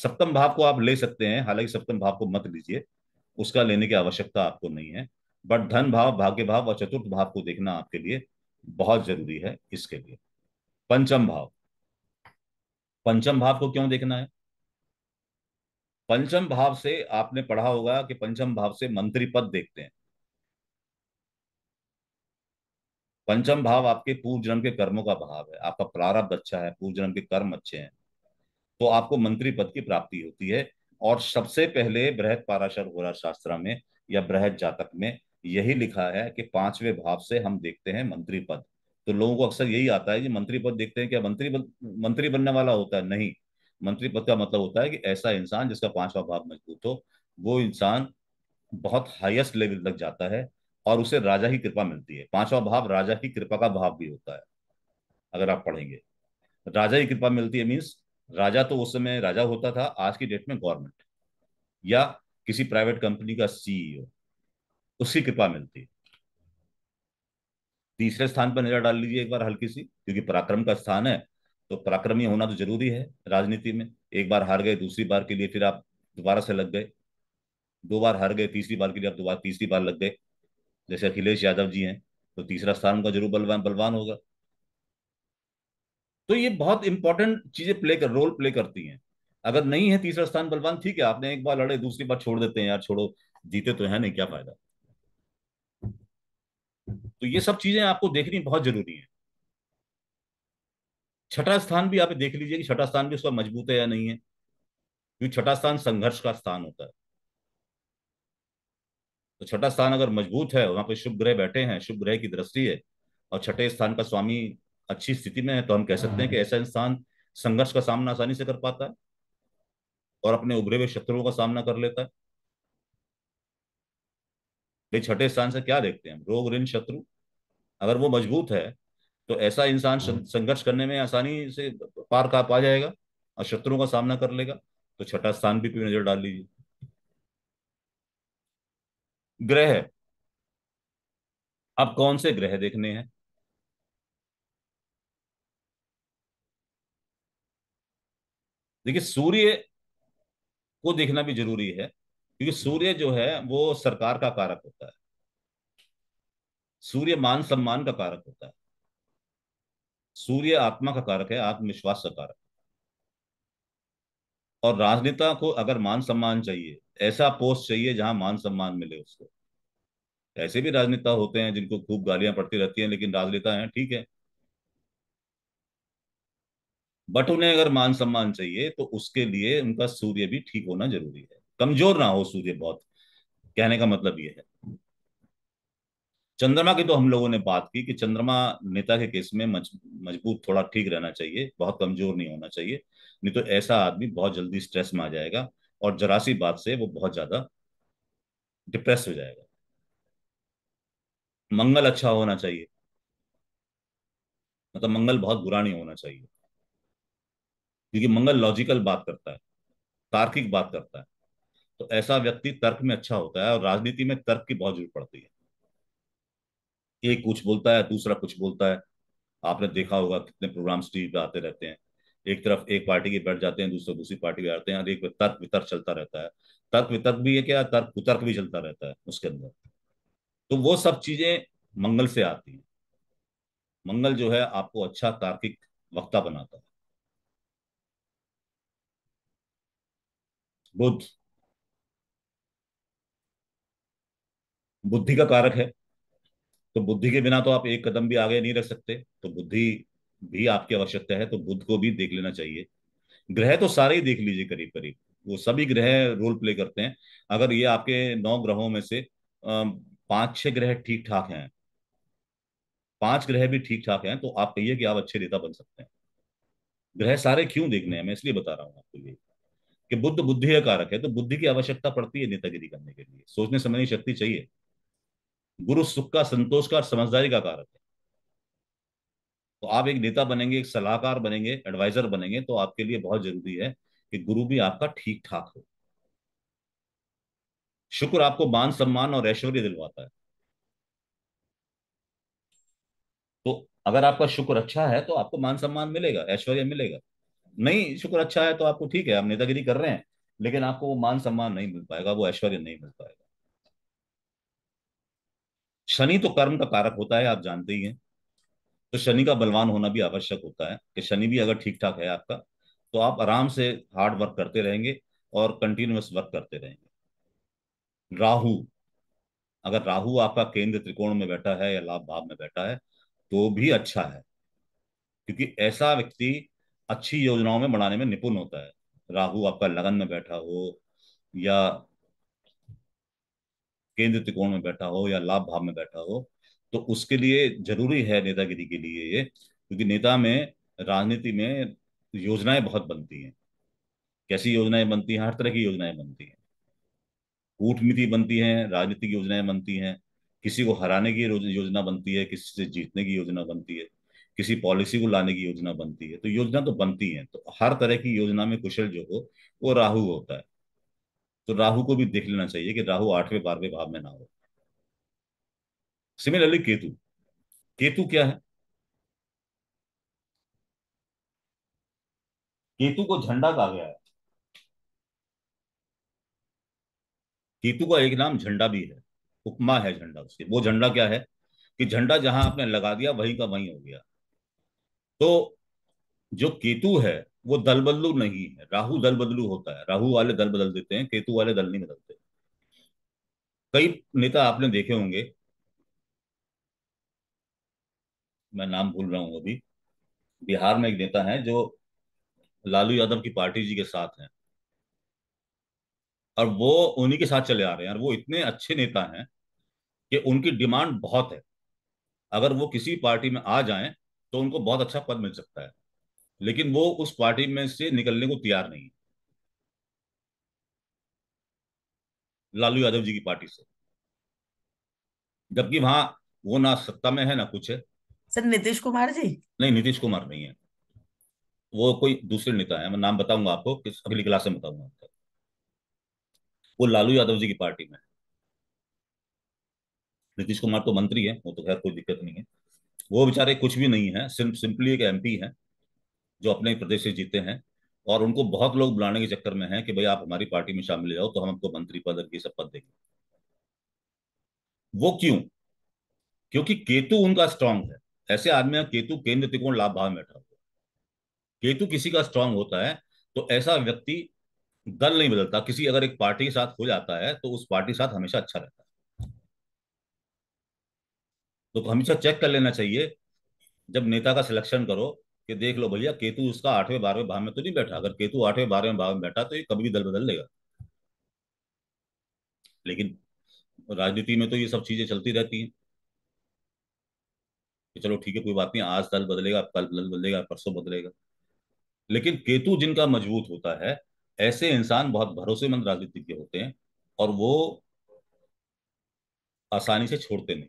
सप्तम भाव को आप ले सकते हैं हालांकि सप्तम भाव को मत लीजिए उसका लेने की आवश्यकता आपको नहीं है बट धन भाव भाग्य भाव और चतुर्थ भाव को देखना आपके लिए बहुत जरूरी है इसके लिए पंचम भाव पंचम भाव को क्यों देखना है पंचम भाव से आपने पढ़ा होगा कि पंचम भाव से मंत्री पद देखते हैं पंचम भाव आपके पूर्व जन्म के कर्मों का भाव है आपका प्रारब्ध अच्छा है पूर्व जन्म के कर्म अच्छे हैं तो आपको मंत्री पद की प्राप्ति होती है और सबसे पहले बृहद पाराशर होरा शास्त्र में या बृहद जातक में यही लिखा है कि पांचवें भाव से हम देखते हैं मंत्री पद तो लोगों को अक्सर यही आता है कि मंत्री पद देखते हैं क्या मंत्री बन, मंत्री बनने वाला होता है नहीं मंत्री पद का मतलब होता है कि ऐसा इंसान जिसका पांचवा भाव मजबूत हो वो इंसान बहुत हाईएस्ट लेवल तक जाता है और उसे राजा की कृपा मिलती है पांचवा भाव राजा की कृपा का भाव भी होता है अगर आप पढ़ेंगे राजा की कृपा मिलती है मीन्स राजा तो उस समय राजा होता था आज की डेट में गवर्नमेंट या किसी प्राइवेट कंपनी का सीईओ उसकी कृपा मिलती है तीसरे स्थान पर नजर डाल लीजिए एक बार हल्की सी क्योंकि पराक्रम का स्थान है तो पराक्रमी होना तो जरूरी है राजनीति में एक बार हार गए दूसरी बार के लिए फिर आप दोबारा से लग गए दो बार हार गए तीसरी बार के लिए आप दोबारा तीसरी बार लग गए जैसे अखिलेश यादव जी हैं तो तीसरा स्थान उनका जरूर बलवान बलवान होगा तो ये बहुत इंपॉर्टेंट चीजें प्ले कर रोल प्ले करती हैं अगर नहीं है तीसरा स्थान बलवान ठीक है आपने एक बार लड़े दूसरी बार छोड़ देते हैं यार छोड़ो जीते तो है नहीं क्या फायदा तो ये सब चीजें आपको देखनी बहुत जरूरी है छठा स्थान भी आप देख लीजिए कि छठा स्थान भी उसका मजबूत है या नहीं है क्योंकि छठा स्थान संघर्ष का स्थान होता है तो छठा स्थान अगर मजबूत है वहां पर शुभ ग्रह बैठे हैं शुभ ग्रह की दृष्टि है और छठे स्थान का स्वामी अच्छी स्थिति में है तो हम कह सकते हैं कि ऐसा इंसान संघर्ष का सामना आसानी से कर पाता है और अपने उभरे हुए शत्रुओं का सामना कर लेता है भाई छठे स्थान से क्या देखते हैं रोग ऋण शत्रु अगर वो मजबूत है तो ऐसा इंसान हम्म। संघर्ष करने में आसानी से पार का पा जाएगा और शत्रुओं का सामना कर लेगा तो छठा स्थान भी नजर डाल लीजिए ग्रह अब कौन से ग्रह देखने हैं देखिए सूर्य को देखना भी जरूरी है क्योंकि सूर्य जो है वो सरकार का कारक होता है सूर्य मान सम्मान का कारक होता है सूर्य आत्मा का कारक है आत्मविश्वास का कारक और राजनेता को अगर मान सम्मान चाहिए ऐसा पोस्ट चाहिए जहां मान सम्मान मिले उसको ऐसे भी राजनेता होते हैं जिनको खूब गालियां पड़ती रहती हैं लेकिन राजनेता हैं ठीक है बट उन्हें अगर मान सम्मान चाहिए तो उसके लिए उनका सूर्य भी ठीक होना जरूरी है कमजोर ना हो सूर्य बहुत कहने का मतलब यह है चंद्रमा की तो हम लोगों ने बात की कि चंद्रमा नेता के केस में मजबूत थोड़ा ठीक रहना चाहिए बहुत कमजोर नहीं होना चाहिए नहीं तो ऐसा आदमी बहुत जल्दी स्ट्रेस में आ जाएगा और जरासी बात से वो बहुत ज्यादा डिप्रेस हो जाएगा मंगल अच्छा होना चाहिए मतलब मंगल बहुत बुरा नहीं होना चाहिए क्योंकि मंगल लॉजिकल बात करता है तार्किक बात करता है तो ऐसा व्यक्ति तर्क में अच्छा होता है और राजनीति में तर्क की बहुत जरूरत पड़ती है एक कुछ बोलता है दूसरा कुछ बोलता है आपने देखा होगा कितने प्रोग्राम टीवी आते रहते हैं एक तरफ एक पार्टी के बैठ जाते हैं दूसरे दूसरी पार्टी के आते हैं और एक तर्क वितर्क चलता रहता है तर्क वितर्क भी है क्या तर्क वितर्क भी चलता रहता है उसके अंदर तो वो सब चीजें मंगल से आती हैं मंगल जो है आपको अच्छा तार्किक वक्ता बनाता है बुद्ध बुद्धि का कारक है तो बुद्धि के बिना तो आप एक कदम भी आगे नहीं रख सकते तो बुद्धि भी आपकी आवश्यकता है तो बुद्ध को भी देख लेना चाहिए ग्रह तो सारे ही देख लीजिए करीब करीब वो सभी ग्रह रोल प्ले करते हैं अगर ये आपके नौ ग्रहों में से पांच छह ग्रह ठीक ठाक हैं पांच ग्रह भी ठीक ठाक हैं तो आप कहिए कि आप अच्छे नेता बन सकते हैं ग्रह सारे क्यों देखने हैं मैं इसलिए बता रहा हूँ आपको ये कि बुद्ध बुद्धि का कारक है तो बुद्धि की आवश्यकता पड़ती है नेतागिरी करने के लिए सोचने समझने की शक्ति चाहिए गुरु सुख का संतोष का और समझदारी का कारक है तो आप एक नेता बनेंगे एक सलाहकार बनेंगे एडवाइजर बनेंगे तो आपके लिए बहुत जरूरी है कि गुरु भी आपका ठीक ठाक हो शुक्र आपको मान सम्मान और ऐश्वर्य दिलवाता है तो अगर आपका शुक्र अच्छा है तो आपको मान सम्मान मिलेगा ऐश्वर्य मिलेगा नहीं शुक्र अच्छा है तो आपको ठीक है आप नेतागिरी कर रहे हैं लेकिन आपको वो मान सम्मान नहीं मिल पाएगा वो ऐश्वर्य नहीं मिल पाएगा शनि तो कर्म का कारक होता है आप जानते ही हैं तो शनि का बलवान होना भी आवश्यक होता है कि शनि भी अगर ठीक ठाक है आपका तो आप आराम से हार्ड वर्क करते रहेंगे और कंटिन्यूस वर्क करते रहेंगे राहु अगर राहु आपका केंद्र त्रिकोण में बैठा है या लाभ भाव में बैठा है तो भी अच्छा है क्योंकि ऐसा व्यक्ति अच्छी योजनाओं में बनाने में निपुण होता है राहु आपका लगन में बैठा हो या केंद्र त्रिकोण में बैठा हो या लाभ भाव में बैठा हो तो उसके लिए जरूरी है नेतागिरी के लिए ये क्योंकि नेता में राजनीति में योजनाएं बहुत बनती हैं कैसी योजनाएं बनती हैं हर तरह की योजनाएं बनती हैं कूटनीति बनती हैं राजनीतिक योजनाएं बनती हैं किसी को हराने की योजना बनती है किसी से जीतने की योजना बनती है किसी पॉलिसी को लाने की योजना बनती है तो योजना तो बनती है तो हर तरह की योजना में कुशल जो हो वो राहु होता है तो राहु को भी देख लेना चाहिए कि राहु आठवें बारहवें भाव में ना हो सिमिलरली केतु केतु क्या है केतु को झंडा कहा गया है केतु का एक नाम झंडा भी है उपमा है झंडा उसके वो झंडा क्या है कि झंडा जहां आपने लगा दिया वही का वही हो गया तो जो केतु है वो दल बदलू नहीं है राहु दल बदलू होता है राहु वाले दल बदल देते हैं केतु वाले दल नहीं बदलते कई नेता आपने देखे होंगे मैं नाम भूल रहा हूँ अभी बिहार में एक नेता है जो लालू यादव की पार्टी जी के साथ हैं और वो उन्हीं के साथ चले आ रहे हैं और वो इतने अच्छे नेता हैं कि उनकी डिमांड बहुत है अगर वो किसी पार्टी में आ जाएं तो उनको बहुत अच्छा पद मिल सकता है लेकिन वो उस पार्टी में से निकलने को तैयार नहीं लालू यादव जी की पार्टी से जबकि वहां वो ना सत्ता में है ना कुछ है सर नीतीश कुमार जी नहीं नीतीश कुमार नहीं है वो कोई दूसरे नेता है मैं नाम बताऊंगा आपको किस अगली क्लास में बताऊंगा आपको वो लालू यादव जी की पार्टी में नीतीश कुमार तो मंत्री है वो तो खैर कोई दिक्कत नहीं है वो बेचारे कुछ भी नहीं है सिर्फ सिंपली एक एमपी है जो अपने प्रदेश से जीते हैं और उनको बहुत लोग बुलाने के चक्कर में हैं कि भाई आप हमारी पार्टी में शामिल जाओ तो हम आपको मंत्री पद की सब पद देंगे वो क्यों क्योंकि केतु उनका स्ट्रांग है ऐसे आदमी केतु केंद्र त्रिकोण लाभ भाव में बैठा हुआ केतु किसी का स्ट्रांग होता है तो ऐसा व्यक्ति दल नहीं बदलता किसी अगर एक पार्टी के साथ हो जाता है तो उस पार्टी के साथ हमेशा अच्छा रहता है तो हमेशा चेक कर लेना चाहिए जब नेता का सिलेक्शन करो कि देख लो भैया केतु उसका आठवें बारहवें भाव में तो नहीं बैठा अगर केतु आठवें बारहवें भाव में बैठा तो ये कभी भी दल बदल लेगा लेकिन राजनीति में तो ये सब चीजें चलती रहती हैं कि चलो ठीक है कोई बात नहीं आज दल बदलेगा कल दल बदलेगा परसों बदलेगा लेकिन केतु जिनका मजबूत होता है ऐसे इंसान बहुत भरोसेमंद राजनीति के होते हैं और वो आसानी से छोड़ते नहीं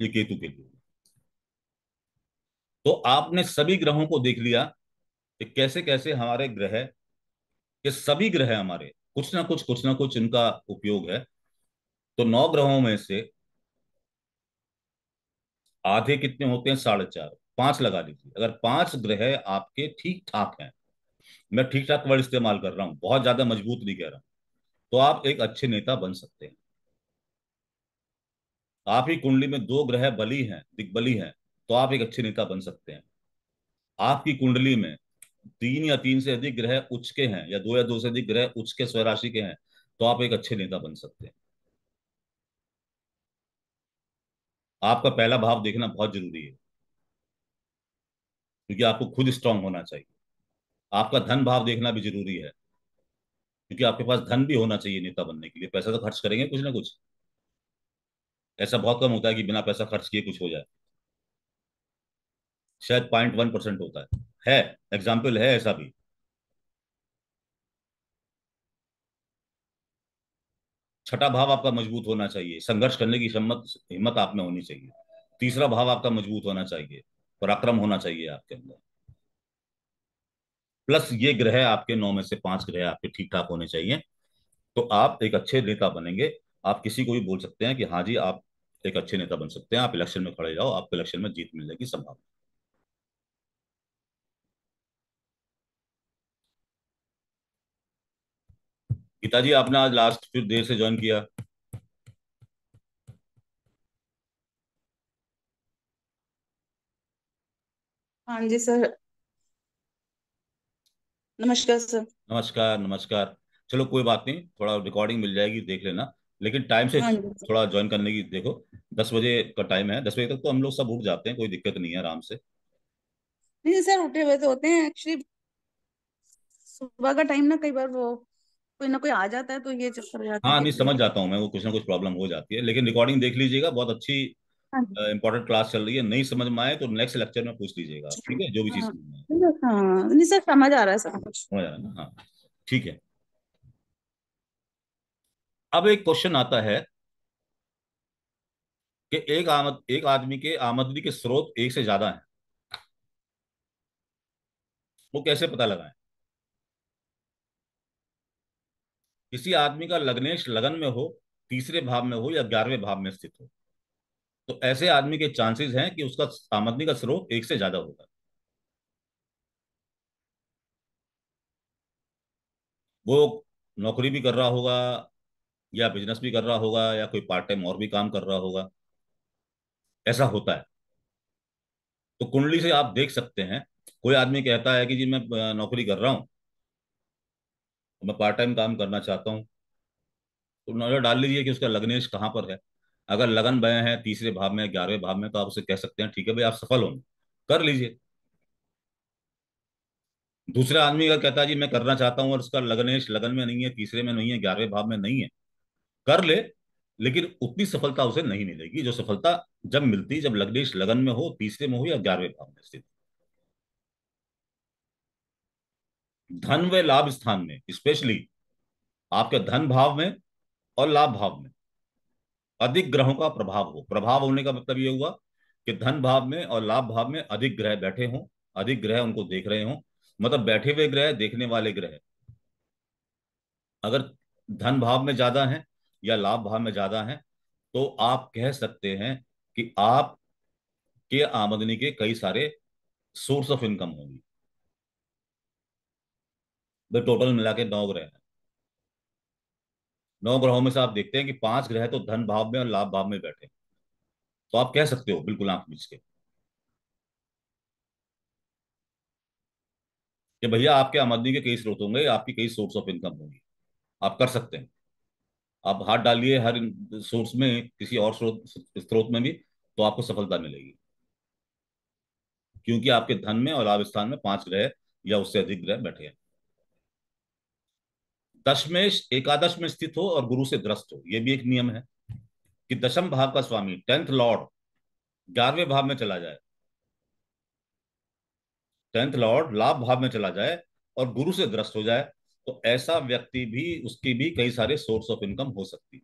ये केतु के लिए तो आपने सभी ग्रहों को देख लिया कि कैसे कैसे हमारे ग्रह के सभी ग्रह हमारे कुछ ना कुछ कुछ ना कुछ इनका उपयोग है तो नौ ग्रहों में से आधे कितने होते हैं साढ़े चार पांच लगा लीजिए अगर पांच ग्रह आपके ठीक ठाक हैं मैं ठीक ठाक वर्ड इस्तेमाल कर रहा हूं बहुत ज्यादा मजबूत नहीं कह रहा तो आप एक अच्छे नेता बन सकते हैं आप ही कुंडली में दो ग्रह बली हैं दिग्बली हैं तो आप एक अच्छे नेता बन सकते हैं आपकी कुंडली में तीन या तीन से अधिक ग्रह उच्च के हैं या दो या दो से अधिक ग्रह उच्च के स्वराशि के हैं तो आप एक अच्छे नेता बन सकते हैं आपका पहला भाव देखना बहुत जरूरी है क्योंकि आपको खुद स्ट्रांग होना चाहिए आपका धन भाव देखना भी जरूरी है क्योंकि आपके पास धन भी होना चाहिए नेता बनने के लिए पैसा तो खर्च करेंगे कुछ ना कुछ ऐसा बहुत कम होता है कि बिना पैसा खर्च किए कुछ हो जाए शायद पॉइंट वन परसेंट होता है है एग्जाम्पल है ऐसा भी छठा भाव आपका मजबूत होना चाहिए संघर्ष करने की सम्मत हिम्मत आप में होनी चाहिए तीसरा भाव आपका मजबूत होना चाहिए पराक्रम होना चाहिए आपके अंदर प्लस ये ग्रह आपके नौ में से पांच ग्रह आपके ठीक ठाक होने चाहिए तो आप एक अच्छे नेता बनेंगे आप किसी को भी बोल सकते हैं कि हाँ जी आप एक अच्छे नेता बन सकते हैं आप इलेक्शन में खड़े जाओ आपको इलेक्शन में जीत मिलने की संभावना गीता जी आपने आज लास्ट फिर देर से ज्वाइन किया हाँ जी सर नमस्कार सर नमस्कार नमस्कार चलो कोई बात नहीं थोड़ा रिकॉर्डिंग मिल जाएगी देख लेना लेकिन टाइम से हाँ थोड़ा ज्वाइन करने की देखो दस बजे का टाइम है दस बजे तक तो हम लोग सब उठ जाते हैं कोई दिक्कत नहीं है आराम से नहीं सर उठे हुए तो होते हैं एक्चुअली सुबह का टाइम ना कई बार वो कोई ना कोई आ जाता है तो ये चक्कर जाता हाँ नहीं समझ जाता हूँ मैं वो कुछ ना कुछ प्रॉब्लम हो जाती है लेकिन रिकॉर्डिंग देख लीजिएगा बहुत अच्छी इम्पोर्टेंट हाँ क्लास चल रही है नहीं समझ में आए तो नेक्स्ट लेक्चर में पूछ लीजिएगा अच्छा। ठीक है जो भी चीज हाँ। हाँ, समझ आ रहा है समझ आ रहा है ठीक है अब एक क्वेश्चन आता है कि एक आमद एक आदमी के आमदनी के स्रोत एक से ज्यादा हैं वो कैसे पता लगाएं किसी आदमी का लग्नेश लगन में हो तीसरे भाव में हो या ग्यारहवें भाव में स्थित हो तो ऐसे आदमी के चांसेस हैं कि उसका आमदनी का स्रोत एक से ज्यादा होगा वो नौकरी भी कर रहा होगा या बिजनेस भी कर रहा होगा या कोई पार्ट टाइम और भी काम कर रहा होगा ऐसा होता है तो कुंडली से आप देख सकते हैं कोई आदमी कहता है कि जी मैं नौकरी कर रहा हूं तो मैं पार्ट टाइम काम करना चाहता हूँ तो नजर डाल लीजिए कि उसका लग्नेश कहाँ पर है अगर लगन बए है तीसरे भाव में ग्यारहवें भाव में तो आप उसे कह सकते हैं ठीक है भाई आप सफल होंगे कर लीजिए दूसरा आदमी अगर कहता है जी मैं करना चाहता हूँ और उसका लग्नेश लगन में नहीं है तीसरे में नहीं है ग्यारहवें भाव में नहीं है कर ले लेकिन उतनी सफलता उसे नहीं मिलेगी जो सफलता जब मिलती जब लग्नेश लगन में हो तीसरे में हो या ग्यारहवें भाव में स्थित धन व लाभ स्थान में स्पेशली आपके धन भाव में और लाभ भाव में अधिक ग्रहों का प्रभाव हो प्रभाव होने का मतलब यह हुआ कि धन भाव में और लाभ भाव में अधिक ग्रह बैठे हों अधिक ग्रह उनको देख रहे हों मतलब बैठे हुए ग्रह देखने वाले ग्रह अगर धन भाव में ज्यादा है या लाभ भाव में ज्यादा है तो आप कह सकते हैं कि आप के आमदनी के कई सारे सोर्स ऑफ इनकम होंगी भाई टोटल मिला के नौ ग्रह हैं नौ ग्रहों में से आप देखते हैं कि पांच ग्रह तो धन भाव में और लाभ भाव में बैठे तो आप कह सकते हो बिल्कुल आंख बीच के कि भैया आपके आमदनी के कई स्रोत होंगे आपकी कई सोर्स ऑफ इनकम होंगी आप कर सकते हैं आप हाथ डालिए हर सोर्स में किसी और स्रोत में भी तो आपको सफलता मिलेगी क्योंकि आपके धन में और लाभ स्थान में पांच ग्रह या उससे अधिक ग्रह बैठे हैं दशमेश एकादश में स्थित हो और गुरु से ग्रस्त हो यह भी एक नियम है कि दशम भाव का स्वामी टेंथ लॉर्ड ग्यारहवें भाव में चला जाए टेंथ लॉर्ड लाभ भाव में चला जाए और गुरु से ग्रस्त हो जाए तो ऐसा व्यक्ति भी उसकी भी कई सारे सोर्स ऑफ इनकम हो सकती है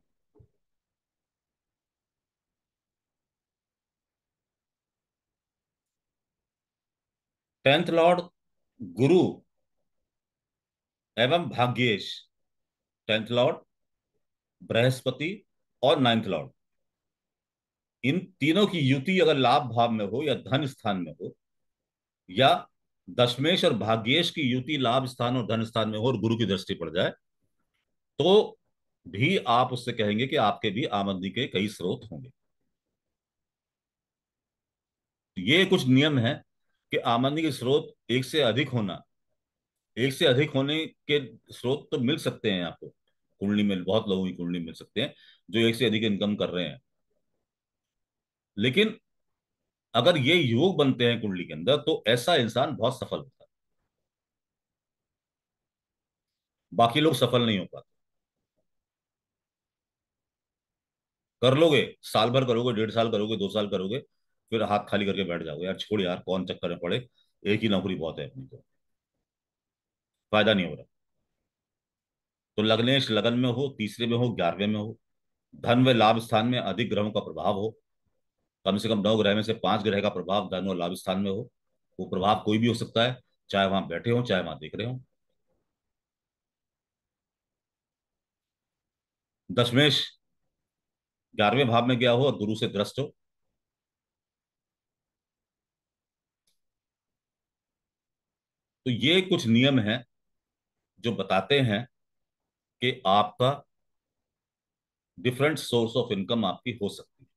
टेंथ लॉर्ड गुरु एवं भाग्येश टेंथ लॉर्ड बृहस्पति और नाइन्थ लॉर्ड इन तीनों की युति अगर लाभ भाव में हो या धन स्थान में हो या दशमेश और भाग्येश की युति लाभ स्थान और धन स्थान में हो और गुरु की दृष्टि पड़ जाए तो भी आप उससे कहेंगे कि आपके भी आमदनी के कई स्रोत होंगे ये कुछ नियम है कि आमदनी के स्रोत एक से अधिक होना एक से अधिक होने के स्रोत तो मिल सकते हैं आपको कुंडली में बहुत लोगों की कुंडली मिल सकते हैं जो एक से अधिक इनकम कर रहे हैं लेकिन अगर ये योग बनते हैं कुंडली के अंदर तो ऐसा इंसान बहुत सफल होता है बाकी लोग सफल नहीं हो पाते कर लोगे साल भर करोगे डेढ़ साल करोगे दो साल करोगे फिर हाथ खाली करके बैठ जाओगे यार छोड़ यार कौन चक्कर में पड़े एक ही नौकरी बहुत है अपनी तो फायदा नहीं हो रहा तो लग्नेश लगन में हो तीसरे में हो ग्यारहवें में हो धन व लाभ स्थान में अधिक ग्रहों का प्रभाव हो कम से कम नौ ग्रह में से पांच ग्रह का प्रभाव धन और लाभ स्थान में हो वो प्रभाव कोई भी हो सकता है चाहे वहां बैठे हो चाहे वहां देख रहे हो दशमेश ग्यारहवें भाव में गया हो और गुरु से ग्रस्त हो तो ये कुछ नियम हैं जो बताते हैं कि आपका डिफरेंट सोर्स ऑफ इनकम आपकी हो सकती है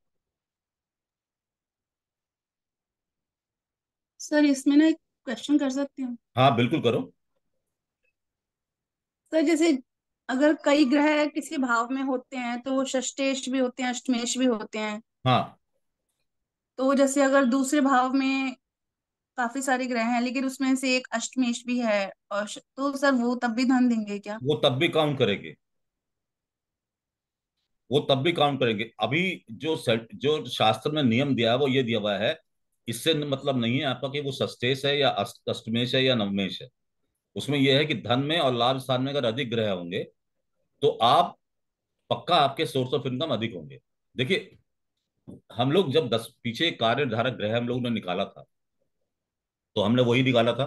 सर इसमें ना एक क्वेश्चन कर सकती हूँ हाँ बिल्कुल करो सर जैसे अगर कई ग्रह किसी भाव में होते हैं तो वो ष्टेश भी होते हैं अष्टमेश भी होते हैं हाँ तो जैसे अगर दूसरे भाव में काफी सारे ग्रह हैं लेकिन उसमें से एक अष्टमेश भी है और तो सर वो तब भी धन देंगे क्या वो तब भी काउंट करेंगे वो तब भी काउंट करेंगे अभी जो जो शास्त्र में नियम दिया है वो ये दिया हुआ है इससे मतलब नहीं है आपका कि वो सस्तेश है या अष्टमेश है या नवमेश है उसमें यह है कि धन में और लाभ स्थान में अगर अधिक ग्रह होंगे तो आप पक्का आपके सोर्स ऑफ इनकम अधिक होंगे देखिए हम लोग जब दस पीछे कार्य धारक ग्रह हम लोग ने निकाला था तो हमने वही निकाला था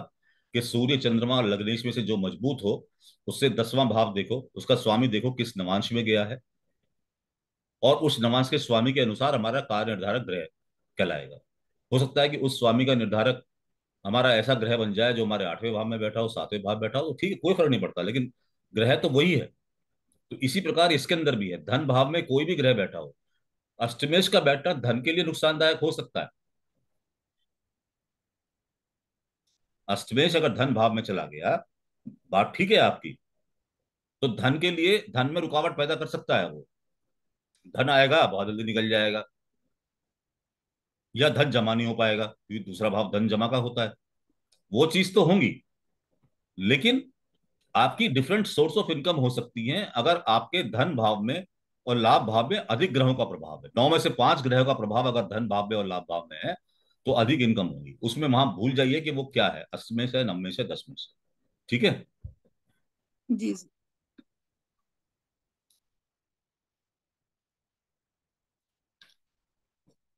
कि सूर्य चंद्रमा और लग्नेश में से जो मजबूत हो उससे दसवां भाव देखो उसका स्वामी देखो किस नवांश में गया है और उस नवांश के स्वामी के अनुसार हमारा कार्य निर्धारक ग्रह कहलाएगा हो सकता है कि उस स्वामी का निर्धारक हमारा ऐसा ग्रह बन जाए जो हमारे आठवें भाव में बैठा हो सातवें भाव बैठा हो तो ठीक है कोई फर्क नहीं पड़ता लेकिन ग्रह तो वही है तो इसी प्रकार इसके अंदर भी है धन भाव में कोई भी ग्रह बैठा हो अष्टमेश का बैठना धन के लिए नुकसानदायक हो सकता है अष्टमेश अगर धन भाव में चला गया बात ठीक है आपकी तो धन के लिए धन में रुकावट पैदा कर सकता है वो धन आएगा बहुत जल्दी निकल जाएगा या धन जमा नहीं हो पाएगा क्योंकि दूसरा भाव धन जमा का होता है वो चीज तो होंगी लेकिन आपकी डिफरेंट सोर्स ऑफ इनकम हो सकती हैं अगर आपके धन भाव में और लाभ भाव में अधिक ग्रहों का प्रभाव है नौ में से पांच ग्रहों का प्रभाव अगर धन भाव में और लाभ भाव में है तो अधिक इनकम होगी उसमें वहां भूल जाइए कि वो क्या है अस्सी में से नब्बे से दस में से ठीक है जी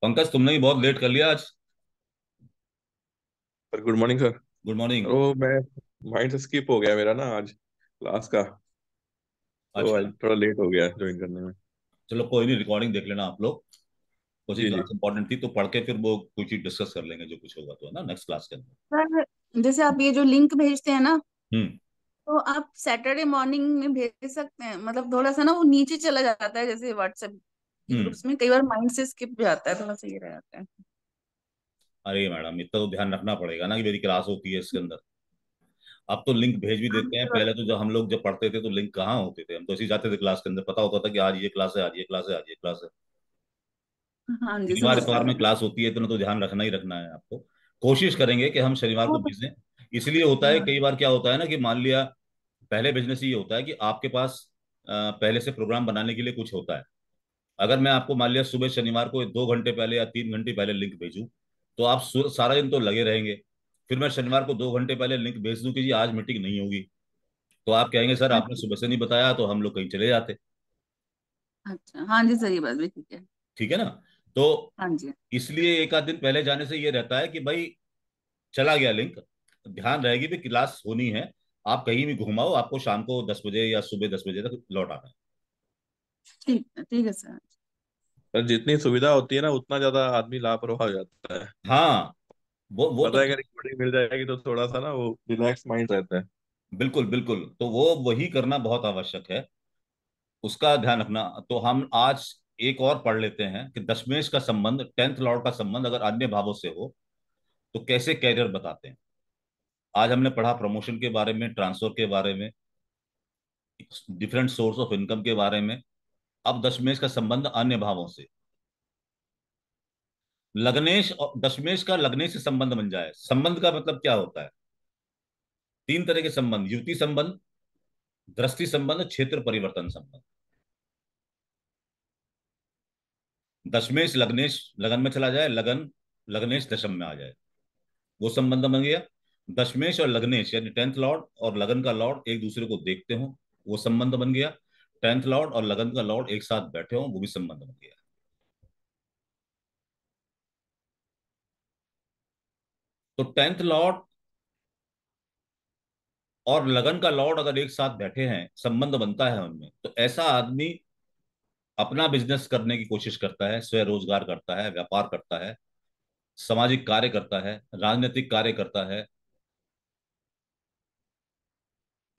पंकज तुमने ही बहुत लेट कर लिया आज पर good morning sir good morning ओ मैं माइंड स्किप हो गया मेरा ना आज क्लास का तो अच्छा। तो थोड़ा लेट हो गया ज्वाइन करने में चलो कोई नहीं रिकॉर्डिंग देख लेना आप लोग मुझे इम्पोर्टेंट थी तो पढ़ के फिर वो कुछ ही डिस्कस कर लेंगे जो कुछ होगा तो है ना नेक्स्ट क्लास के अंदर सर जैसे आप ये जो लिंक भेजते हैं ना हम्म। तो आप सैटरडे मॉर्निंग में भेज सकते हैं मतलब थोड़ा सा ना वो नीचे चला जाता है जैसे व्हाट्सएप हम्म। उसमें कई बार माइंड से स्किप जाता है थोड़ा सा ये रह जाता है अरे मैडम इतना तो ध्यान रखना पड़ेगा ना कि मेरी क्लास होती है इसके अंदर अब तो लिंक भेज भी देते हैं पहले तो जब हम लोग जब पढ़ते थे तो लिंक कहाँ होते थे हम तो ऐसे जाते थे क्लास के अंदर पता होता था कि आज ये क्लास है आज ये क्लास है आज ये क्लास है हाँ शनिवार इतवार में क्लास होती है इतना तो ध्यान रखना ही रखना है आपको कोशिश करेंगे कि हम शनिवार को हाँ। भेजें इसलिए होता है हाँ। कई बार क्या होता है ना कि मान लिया पहले बिजनेस ये होता है कि आपके पास पहले से प्रोग्राम बनाने के लिए कुछ होता है अगर मैं आपको मान लिया सुबह शनिवार को दो घंटे पहले या तीन घंटे पहले लिंक भेजूँ तो आप सारा दिन तो लगे रहेंगे फिर मैं शनिवार को दो घंटे पहले लिंक भेज दूँ कि जी आज मीटिंग नहीं होगी तो आप कहेंगे सर आपने सुबह से नहीं बताया तो हम लोग कहीं चले जाते अच्छा हाँ जी सर ये बात भी ठीक है ठीक है ना तो हाँ इसलिए एक आध दिन पहले जाने से ये रहता है कि भाई चला गया लिंक ध्यान रहेगी भी क्लास होनी है आप कहीं भी घुमाओ आपको शाम को दस बजे या सुबह दस बजे तक लौट आना है ठीक है ठीक है सर पर जितनी सुविधा होती है ना उतना ज्यादा आदमी लापरवाह हो जाता है हाँ वो वो तो, अगर रिकॉर्डिंग मिल जाएगी तो थोड़ा सा ना वो रिलैक्स माइंड रहता है बिल्कुल बिल्कुल तो वो वही करना बहुत आवश्यक है उसका ध्यान रखना तो हम आज एक और पढ़ लेते हैं कि दशमेश का संबंध टेंथ लॉर्ड का संबंध अगर अन्य भावों से हो तो कैसे कैरियर बताते हैं आज हमने पढ़ा प्रमोशन के बारे में ट्रांसफर के बारे में डिफरेंट सोर्स ऑफ इनकम के बारे में अब दशमेश का संबंध अन्य भावों से लग्नेश और दशमेश का लग्नेश से संबंध बन जाए संबंध का मतलब क्या होता है तीन तरह के संबंध युवती संबंध दृष्टि संबंध क्षेत्र परिवर्तन संबंध दशमेश लग्नेश लगन में चला जाए लगन लग्नेश दशम में आ जाए वो संबंध बन गया दशमेश और लग्नेश यानी टेंथ लॉर्ड और लगन का लॉर्ड एक दूसरे को देखते हो वो संबंध बन गया टेंथ लॉर्ड और लगन का लॉर्ड एक साथ बैठे हो वो भी संबंध बन गया तो टेंथ लॉर्ड और लगन का लॉर्ड अगर एक साथ बैठे हैं संबंध बनता है उनमें तो ऐसा आदमी अपना बिजनेस करने की कोशिश करता है स्वरोजगार करता है व्यापार करता है सामाजिक कार्य करता है राजनीतिक कार्य करता है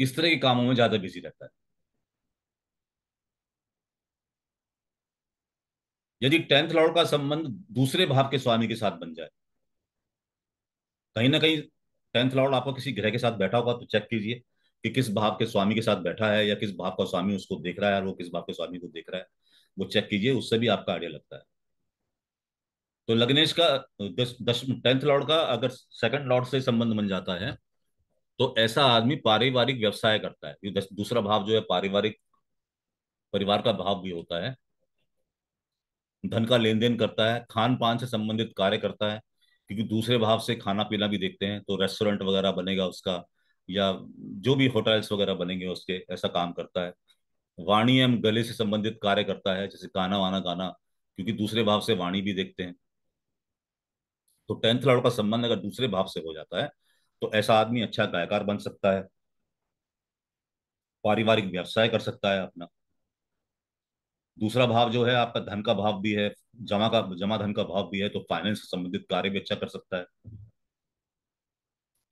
इस तरह के कामों में ज्यादा बिजी रहता है यदि टेंथ लॉर्ड का संबंध दूसरे भाव के स्वामी के साथ बन जाए कहीं ना कहीं टेंथ लॉर्ड आपका किसी ग्रह के साथ बैठा होगा तो चेक कीजिए कि किस भाव के स्वामी के साथ बैठा है या किस भाव का स्वामी उसको देख रहा है और वो किस भाव के स्वामी को देख रहा है वो चेक कीजिए उससे भी आपका आइडिया लगता है तो लग्नेश का दस दस टेंथ लॉर्ड का अगर सेकंड लॉर्ड से संबंध बन जाता है तो ऐसा आदमी पारिवारिक व्यवसाय करता है दूसरा भाव जो है पारिवारिक परिवार का भाव भी होता है धन का लेन देन करता है खान पान से संबंधित कार्य करता है क्योंकि दूसरे भाव से खाना पीना भी देखते हैं तो रेस्टोरेंट वगैरह बनेगा उसका या जो भी होटल्स वगैरह बनेंगे उसके ऐसा काम करता है वाणी एवं गले से संबंधित कार्य करता है जैसे गाना वाना गाना क्योंकि दूसरे भाव से वाणी भी देखते हैं तो टेंथ लड़ का संबंध अगर दूसरे भाव से हो जाता है तो ऐसा आदमी अच्छा गायकार बन सकता है पारिवारिक व्यवसाय कर सकता है अपना दूसरा भाव जो है आपका धन का भाव भी है जमा का जमा धन का भाव भी है तो फाइनेंस से संबंधित कार्य भी अच्छा कर सकता है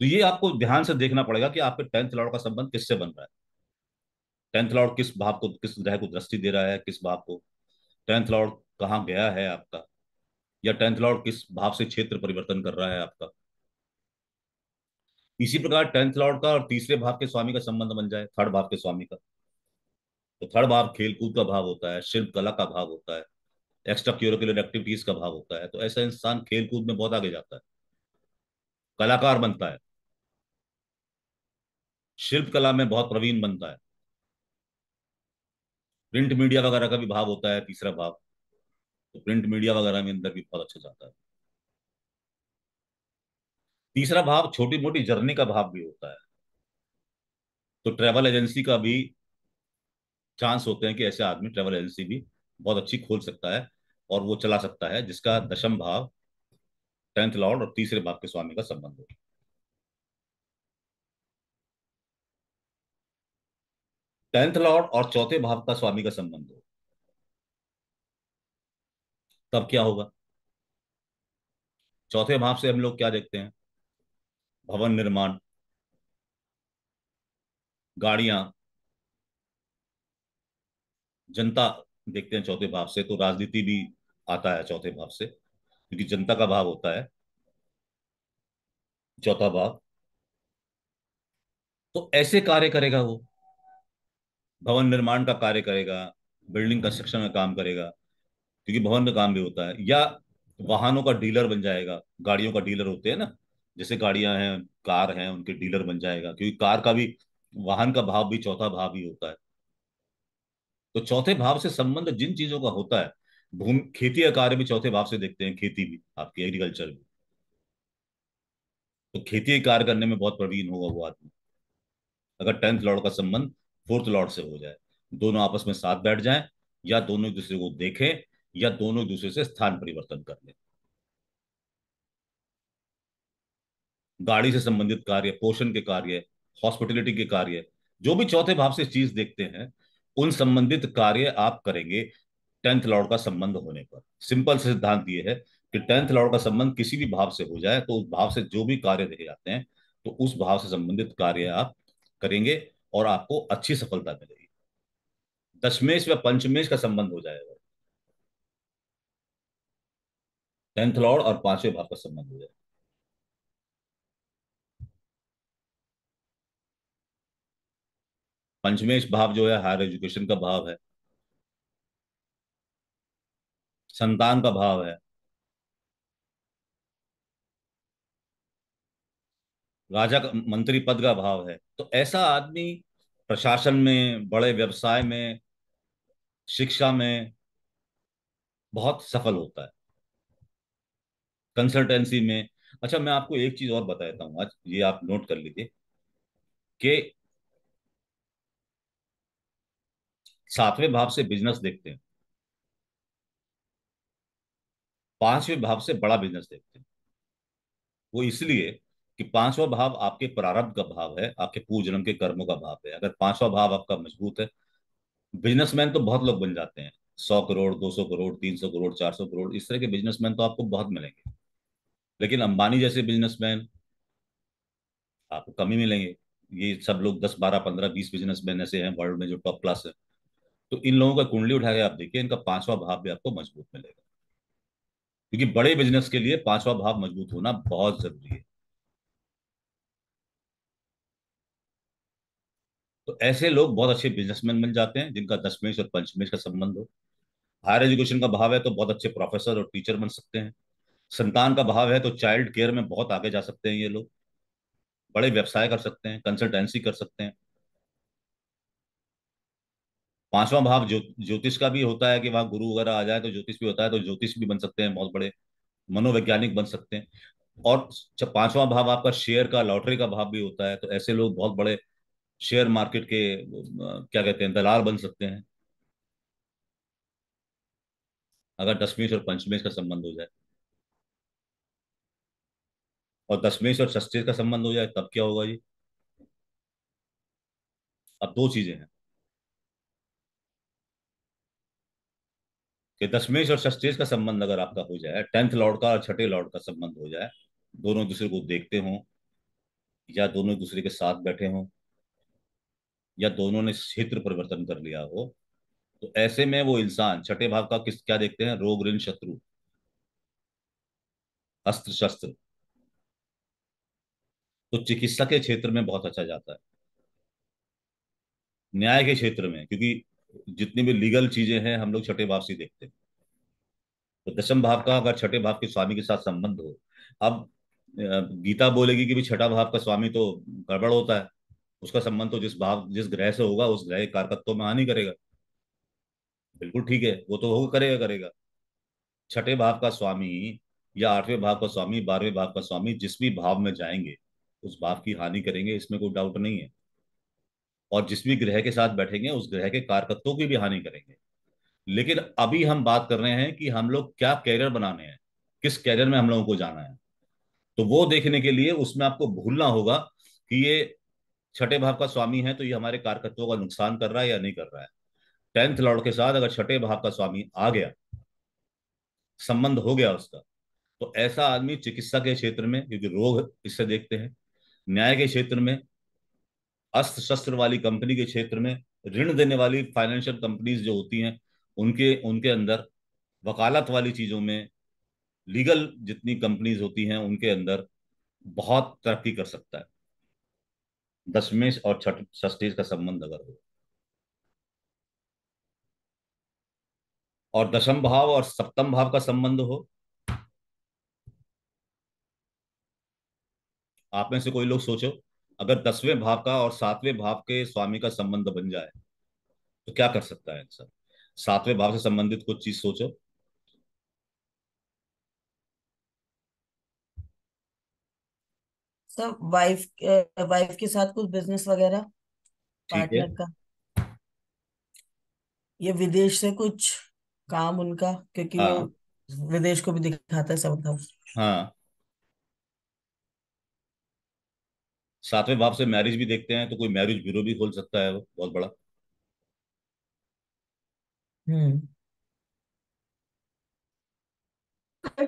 तो ये आपको ध्यान से देखना पड़ेगा कि आपके टेंथ लड़ का संबंध किससे बन रहा है टेंथ लॉर्ड किस भाव को किस ग्रह को दृष्टि दे रहा है किस भाव को टेंथ लॉर्ड कहाँ गया है आपका या टेंथ लॉर्ड किस भाव से क्षेत्र परिवर्तन कर रहा है आपका इसी प्रकार टेंथ लॉर्ड का और तीसरे भाव के स्वामी का संबंध बन जाए थर्ड भाव के स्वामी का तो थर्ड भाव खेलकूद का भाव होता है शिल्प कला का भाव होता है एक्स्ट्रा क्यूरिकुलर एक्टिविटीज का भाव होता है तो ऐसा इंसान खेलकूद में बहुत आगे जाता है कलाकार बनता है शिल्प कला में बहुत प्रवीण बनता है प्रिंट मीडिया वगैरह का भी भाव होता है तीसरा भाव तो प्रिंट मीडिया वगैरह में अंदर भी बहुत अच्छा जाता है तीसरा भाव छोटी मोटी जर्नी का भाव भी होता है तो ट्रैवल एजेंसी का भी चांस होते हैं कि ऐसे आदमी ट्रैवल एजेंसी भी बहुत अच्छी खोल सकता है और वो चला सकता है जिसका दशम भाव टेंथ लॉर्ड और तीसरे भाव के स्वामी का संबंध हो टेंथ लॉर्ड और चौथे भाव का स्वामी का संबंध हो तब क्या होगा चौथे भाव से हम लोग क्या देखते हैं भवन निर्माण गाड़ियां जनता देखते हैं चौथे भाव से तो राजनीति भी आता है चौथे भाव से क्योंकि जनता का भाव होता है चौथा भाव तो ऐसे कार्य करेगा वो भवन निर्माण का कार्य करेगा बिल्डिंग कंस्ट्रक्शन का काम करेगा क्योंकि भवन का काम भी होता है या वाहनों का डीलर बन जाएगा गाड़ियों का डीलर होते हैं ना जैसे गाड़ियां हैं कार हैं उनके डीलर बन जाएगा क्योंकि कार का भी वाहन का भाव भी चौथा भाव ही होता है तो चौथे भाव से संबंध जिन चीजों का होता है भूमि खेती का कार्य भी चौथे भाव से देखते हैं खेती भी आपकी एग्रीकल्चर भी तो खेती कार्य करने में बहुत प्रवीण होगा वो आदमी अगर टेंथ लॉर्ड का संबंध फोर्थ लॉर्ड से हो जाए दोनों आपस में साथ बैठ जाएं या दोनों एक दूसरे को देखें या दोनों एक दूसरे से स्थान परिवर्तन कर लें गाड़ी से संबंधित कार्य पोषण के कार्य हॉस्पिटलिटी के कार्य जो भी चौथे भाव से चीज देखते हैं उन संबंधित कार्य आप करेंगे टेंथ लॉर्ड का संबंध होने पर सिंपल से सिद्धांत ये है कि टेंथ लॉर्ड का संबंध किसी भी भाव से हो जाए तो उस भाव से जो भी कार्य देखे जाते हैं तो उस भाव से संबंधित कार्य आप करेंगे और आपको अच्छी सफलता मिलेगी दशमेश व पंचमेश का संबंध हो जाएगा टेंथ लॉर्ड और पांचवें भाव का संबंध हो जाएगा पंचमेश भाव जो है हायर एजुकेशन का भाव है संतान का भाव है राजा का मंत्री पद का भाव है तो ऐसा आदमी प्रशासन में बड़े व्यवसाय में शिक्षा में बहुत सफल होता है कंसल्टेंसी में अच्छा मैं आपको एक चीज और बता देता हूं आज ये आप नोट कर लीजिए कि सातवें भाव से बिजनेस देखते हैं पांचवें भाव से बड़ा बिजनेस देखते हैं वो इसलिए कि पांचवा भाव आपके प्रारब्ध का भाव है आपके पूर्व जन्म के कर्मों का भाव है अगर पांचवा भाव आपका मजबूत है बिजनेसमैन तो बहुत लोग बन जाते हैं सौ करोड़ दो सौ करोड़ तीन सौ करोड़ चार सौ करोड़ इस तरह के बिजनेसमैन तो आपको बहुत मिलेंगे लेकिन अंबानी जैसे बिजनेसमैन आपको कम ही मिलेंगे ये सब लोग दस बारह पंद्रह बीस बिजनेसमैन ऐसे हैं वर्ल्ड में जो टॉप क्लास है तो इन लोगों का कुंडली उठा के आप देखिए इनका पांचवा भाव भी आपको मजबूत मिलेगा क्योंकि बड़े बिजनेस के लिए पांचवा भाव मजबूत होना बहुत जरूरी है तो ऐसे लोग बहुत अच्छे बिजनेसमैन मिल जाते हैं जिनका दशमेश और पंचमेश का संबंध हो हायर एजुकेशन का भाव है तो बहुत अच्छे प्रोफेसर और टीचर बन सकते हैं संतान का भाव है तो चाइल्ड केयर में बहुत आगे जा सकते हैं ये लोग बड़े व्यवसाय कर सकते हैं कंसल्टेंसी कर सकते हैं पांचवा भाव ज्यो ज्योतिष का भी होता है कि वहां गुरु वगैरह आ जाए तो ज्योतिष भी होता है तो ज्योतिष भी बन सकते हैं बहुत बड़े मनोवैज्ञानिक बन सकते हैं और पांचवा भाव आपका शेयर का लॉटरी का भाव भी होता है तो ऐसे लोग बहुत बड़े शेयर मार्केट के क्या कहते हैं दलाल बन सकते हैं अगर दशमेश और पंचमेश का संबंध हो जाए और दशमेश और षष्टेश का संबंध हो जाए तब क्या होगा जी अब दो चीजें हैं कि दशमेश और षष्टेश का संबंध अगर आपका हो जाए टेंथ लॉर्ड का और छठे लॉर्ड का संबंध हो जाए दोनों दूसरे को देखते हों या दोनों दूसरे के साथ बैठे हों या दोनों ने क्षेत्र परिवर्तन कर लिया हो तो ऐसे में वो इंसान छठे भाव का किस क्या देखते हैं रोग ऋण शत्रु अस्त्र शस्त्र तो चिकित्सा के क्षेत्र में बहुत अच्छा जाता है न्याय के क्षेत्र में क्योंकि जितनी भी लीगल चीजें हैं हम लोग छठे भाव से देखते हैं तो दशम भाव का अगर छठे भाव के स्वामी के साथ संबंध हो अब गीता बोलेगी कि भी छठा भाव का स्वामी तो गड़बड़ होता है उसका संबंध तो जिस भाव जिस ग्रह से होगा उस ग्रह कारकत्व में हानि करेगा बिल्कुल ठीक है वो तो होगा करेगा करेगा छठे भाव का स्वामी या आठवें भाव का स्वामी बारहवें भाव का स्वामी जिस भी भाव में जाएंगे उस भाव की हानि करेंगे इसमें कोई डाउट नहीं है और जिस भी ग्रह के साथ बैठेंगे उस ग्रह के कारकत्व की भी हानि करेंगे लेकिन अभी हम बात कर रहे हैं कि हम लोग क्या कैरियर बनाने हैं किस कैरियर में हम लोगों को जाना है तो वो देखने के लिए उसमें आपको भूलना होगा कि ये छठे भाव का स्वामी है तो ये हमारे कार्यकर्तों का नुकसान कर रहा है या नहीं कर रहा है टेंथ लॉर्ड के साथ अगर छठे भाव का स्वामी आ गया संबंध हो गया उसका तो ऐसा आदमी चिकित्सा के क्षेत्र में क्योंकि रोग इससे देखते हैं न्याय के क्षेत्र में अस्त्र शस्त्र वाली कंपनी के क्षेत्र में ऋण देने वाली फाइनेंशियल कंपनीज जो होती हैं उनके उनके अंदर वकालत वाली चीज़ों में लीगल जितनी कंपनीज होती हैं उनके अंदर बहुत तरक्की कर सकता है दशमेश और छठ का संबंध अगर हो और दशम भाव और सप्तम भाव का संबंध हो आप में से कोई लोग सोचो अगर दसवें भाव का और सातवें भाव के स्वामी का संबंध बन जाए तो क्या कर सकता है सर सातवें भाव से संबंधित कुछ चीज सोचो सर वाइफ वाइफ के साथ कुछ बिजनेस वगैरह पार्टनर का ये विदेश से कुछ काम उनका क्योंकि हाँ। वो विदेश को भी दिखाता है सब हाँ सातवें भाव से मैरिज भी देखते हैं तो कोई मैरिज ब्यूरो भी खोल सकता है वो बहुत बड़ा हम्म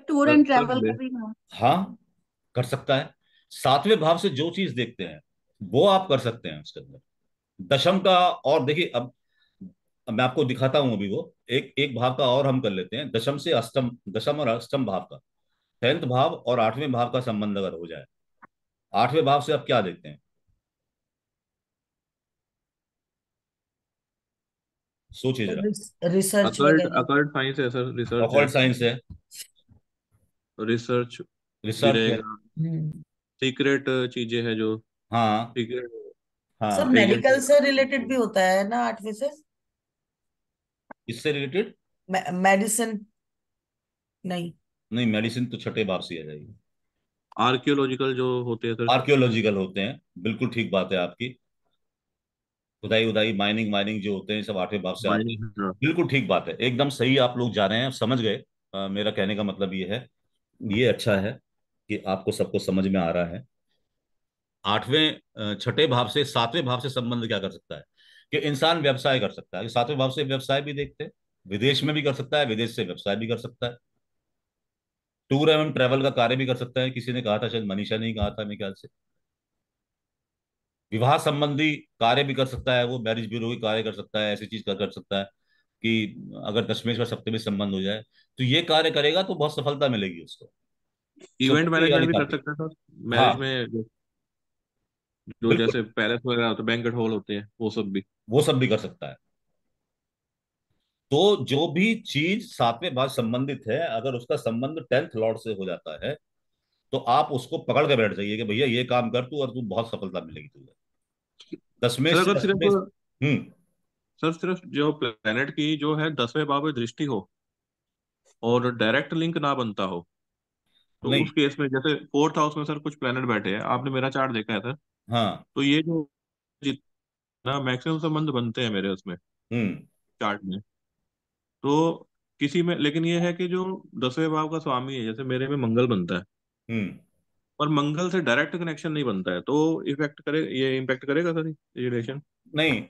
टूर एंड ट्रैवल का भी हाँ।, हाँ कर सकता है सातवें भाव से जो चीज देखते हैं वो आप कर सकते हैं उसके अंदर दशम का और देखिए अब मैं आपको दिखाता हूं अभी वो एक एक भाव का और हम कर लेते हैं दशम से अष्टम दशम और अष्टम भाव का टेंथ भाव और आठवें भाव का संबंध अगर हो जाए आठवें भाव से आप क्या देखते हैं सोचिए जरा रिसर्च अकल्ट साइंस है सर रिसर्च साइंस है रिसर्च हम्म। रिसर्च सीक्रेट चीजें हैं जो हाँ सीक्रेट हाँ सब मेडिकल से रिलेटेड भी होता है ना आर्ट फिजिक्स इससे रिलेटेड मेडिसिन नहीं नहीं मेडिसिन तो छठे बार से आ जाएगी आर्कियोलॉजिकल जो होते हैं सर आर्कियोलॉजिकल होते हैं बिल्कुल ठीक बात है आपकी खुदाई उदाई माइनिंग माइनिंग जो होते हैं सब आठवें बाप से हाँ। बिल्कुल ठीक बात है एकदम सही आप लोग जा रहे हैं समझ गए मेरा कहने का मतलब ये है ये अच्छा है कि आपको सबको समझ में आ रहा है आठवें छठे भाव से सातवें भाव से संबंध क्या कर सकता है कि इंसान व्यवसाय कर सकता है सातवें भाव से व्यवसाय भी देखते विदेश में भी कर सकता है विदेश से व्यवसाय भी कर सकता है टूर एवं ट्रेवल का कार्य भी कर सकता है किसी ने कहा था शायद मनीषा ने कहा था मेरे ख्याल से विवाह संबंधी कार्य भी कर सकता है वो मैरिज ब्यूरो के कार्य कर सकता है ऐसी चीज कर कर सकता है कि अगर दशमेश्वर सप्तमी संबंध हो जाए तो ये कार्य करेगा तो बहुत सफलता मिलेगी उसको इवेंट मैनेजमेंट तो भी कर सकते हैं सर मैरिज हाँ। में जो जैसे पैलेस वगैरह होते बैंकेट हॉल होते हैं वो सब भी वो सब भी कर सकता है तो जो भी चीज सातवें भाव संबंधित है अगर उसका संबंध टेंथ लॉर्ड से हो जाता है तो आप उसको पकड़ के बैठ जाइए कि भैया ये काम कर तू और तू बहुत सफलता मिलेगी तुझे दसवें सर सिर्फ हम्म सर सिर्फ जो प्लेनेट की जो है दसवें भाव दृष्टि हो और डायरेक्ट लिंक ना बनता हो तो उस केस में जैसे फोर्थ हाउस में सर कुछ प्लेनेट बैठे हैं आपने मेरा चार्ट देखा है सर हाँ तो ये जो जितना मैक्सिमम संबंध बनते हैं मेरे उसमें चार्ट हम्म। में तो किसी में लेकिन ये है कि जो दसवें भाव का स्वामी है जैसे मेरे में मंगल बनता है पर हम्म। मंगल से डायरेक्ट कनेक्शन नहीं बनता है तो इफेक्ट करे ये इम्पेक्ट करेगा सर ये रिलेशन नहीं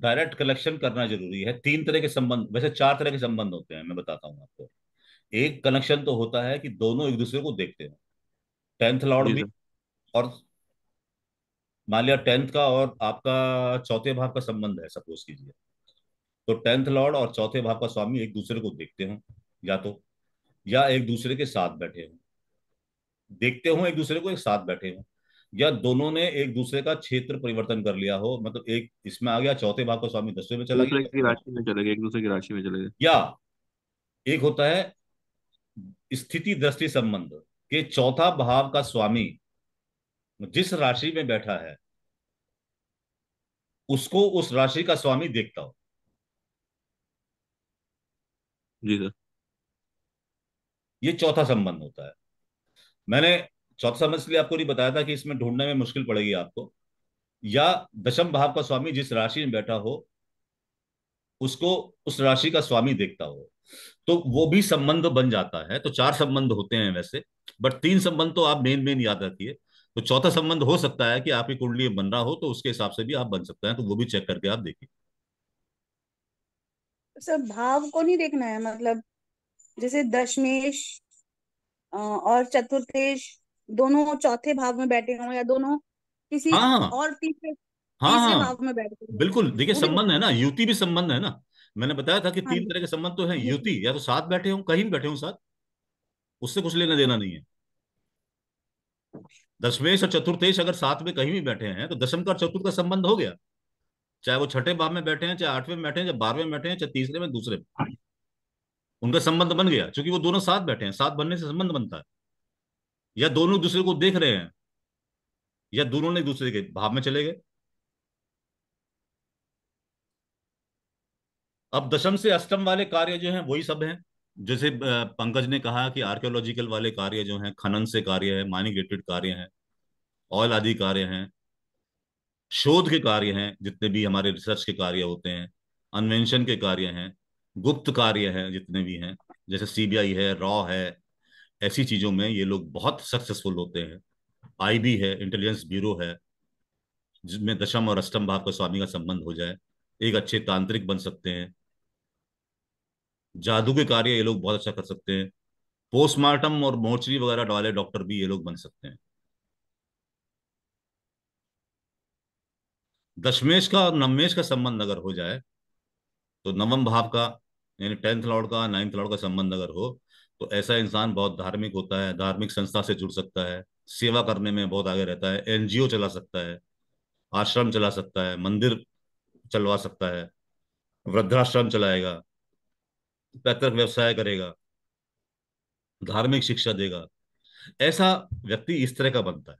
डायरेक्ट कलेक्शन करना जरूरी है तीन तरह के संबंध वैसे चार तरह के संबंध होते हैं मैं बताता हूँ आपको एक कनेक्शन तो होता है कि दोनों एक दूसरे को देखते हैं टेंथ लॉर्ड भी और मान लिया टेंथ का और आपका चौथे भाव का संबंध है सपोज कीजिए तो टेंथ लॉर्ड और चौथे भाव का स्वामी एक दूसरे को देखते हो या तो या एक दूसरे के साथ बैठे हों देखते हो एक दूसरे को एक साथ बैठे हों या दोनों ने एक दूसरे का क्षेत्र परिवर्तन कर लिया हो मतलब एक इसमें आ गया चौथे भाव का स्वामी दसवें में चला गया एक दूसरे की राशि में चले गए या एक होता है स्थिति दृष्टि संबंध के चौथा भाव का स्वामी जिस राशि में बैठा है उसको उस राशि का स्वामी देखता हो जी सर ये चौथा संबंध होता है मैंने चौथा संबंध इसलिए आपको नहीं बताया था कि इसमें ढूंढने में मुश्किल पड़ेगी आपको या दशम भाव का स्वामी जिस राशि में बैठा हो उसको उस राशि का स्वामी देखता हो तो वो भी संबंध बन जाता है तो चार संबंध होते हैं वैसे बट तीन संबंध तो आप मेन मेन याद रखिए तो चौथा संबंध हो सकता है कि आपकी कुंडली बन रहा हो तो उसके हिसाब से भी आप बन सकते हैं तो वो भी चेक करके आप देखिए सर भाव को नहीं देखना है मतलब जैसे दशमेश और चतुर्थेश दोनों चौथे भाव में बैठे हों या दोनों किसी हाँ, और तीसरे हाँ, तीसरे हाँ। भाव में बैठे बिल्कुल देखिए संबंध है ना युति भी संबंध है ना मैंने बताया था कि हाँ तीन तरह के संबंध तो है युति या तो साथ बैठे हूं कहीं बैठे हूं साथ उससे कुछ लेना देना नहीं है दसवेश और चतुर्थेश अगर साथ में कहीं भी बैठे हैं तो दशम का और चतुर्थ का संबंध हो गया चाहे वो छठे भाव में बैठे हैं चाहे आठवें में बैठे हैं चाहे बारहवें में बैठे हैं चाहे तीसरे में दूसरे में हाँ उनका संबंध बन गया क्योंकि वो दोनों साथ बैठे हैं साथ बनने से संबंध बनता है या दोनों दूसरे को देख रहे हैं या दोनों ने दूसरे के भाव में चले गए अब दशम से अष्टम वाले कार्य जो हैं वही सब हैं जैसे पंकज ने कहा कि आर्कियोलॉजिकल वाले कार्य जो हैं खनन से कार्य है माइनिंग रिलेटेड कार्य हैं ऑयल आदि कार्य हैं शोध के कार्य हैं जितने भी हमारे रिसर्च के कार्य होते हैं अन्वेंशन के कार्य हैं गुप्त कार्य हैं जितने भी हैं जैसे सीबीआई है रॉ है ऐसी चीजों में ये लोग बहुत सक्सेसफुल होते हैं आईबी है इंटेलिजेंस ब्यूरो है जिसमें दशम और अष्टम भाव का स्वामी का संबंध हो जाए एक अच्छे तांत्रिक बन सकते हैं जादू के कार्य ये लोग बहुत अच्छा कर सकते हैं पोस्टमार्टम और मोर्चरी वगैरह वाले डॉक्टर भी ये लोग बन सकते हैं दशमेश का और नवमेश का संबंध अगर हो जाए तो नवम भाव का यानी टेंथ लॉर्ड का नाइन्थ लॉर्ड का संबंध अगर हो तो ऐसा इंसान बहुत धार्मिक होता है धार्मिक संस्था से जुड़ सकता है सेवा करने में बहुत आगे रहता है एनजीओ चला सकता है आश्रम चला सकता है मंदिर चलवा सकता है वृद्धाश्रम चलाएगा पैतृक व्यवसाय करेगा धार्मिक शिक्षा देगा ऐसा व्यक्ति इस तरह का बनता है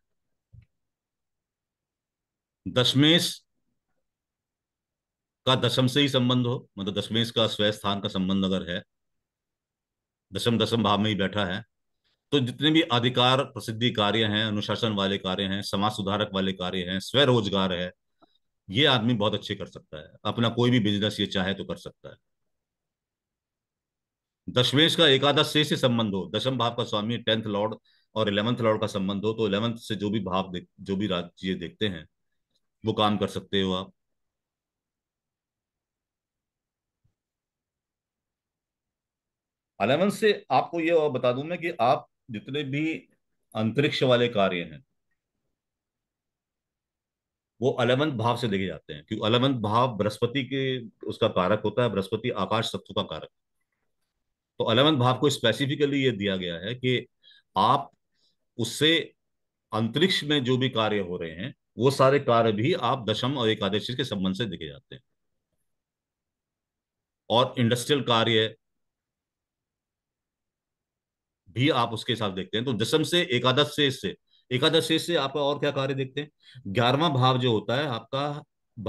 दशमेश का दशम से ही संबंध हो मतलब दशमेश का स्वय स्थान का संबंध अगर है दशम दशम भाव में ही बैठा है तो जितने भी अधिकार प्रसिद्धि कार्य हैं अनुशासन वाले कार्य हैं समाज सुधारक वाले कार्य हैं स्वरोजगार है ये आदमी बहुत अच्छे कर सकता है अपना कोई भी बिजनेस ये चाहे तो कर सकता है दशमेश का एकादश से, संबंध हो दशम भाव का स्वामी टेंथ लॉर्ड और इलेवंथ लॉर्ड का संबंध हो तो इलेवंथ से जो भी भाव देख जो भी राज्य देखते हैं वो काम कर सकते हो आप अलेवंथ से आपको ये और बता दूं मैं कि आप जितने भी अंतरिक्ष वाले कार्य हैं वो अलेवंथ भाव से देखे जाते हैं क्योंकि अलेवंथ भाव बृहस्पति के उसका कारक होता है बृहस्पति आकाश तत्व का कारक तो अलेवंथ भाव को स्पेसिफिकली ये दिया गया है कि आप उससे अंतरिक्ष में जो भी कार्य हो रहे हैं वो सारे कार्य भी आप दशम और एकादशी के संबंध से देखे जाते हैं और इंडस्ट्रियल कार्य भी आप उसके साथ देखते हैं तो दशम से एकादश से इससे एकादश से इससे आपका और क्या कार्य देखते हैं ग्यारहवा भाव जो होता है आपका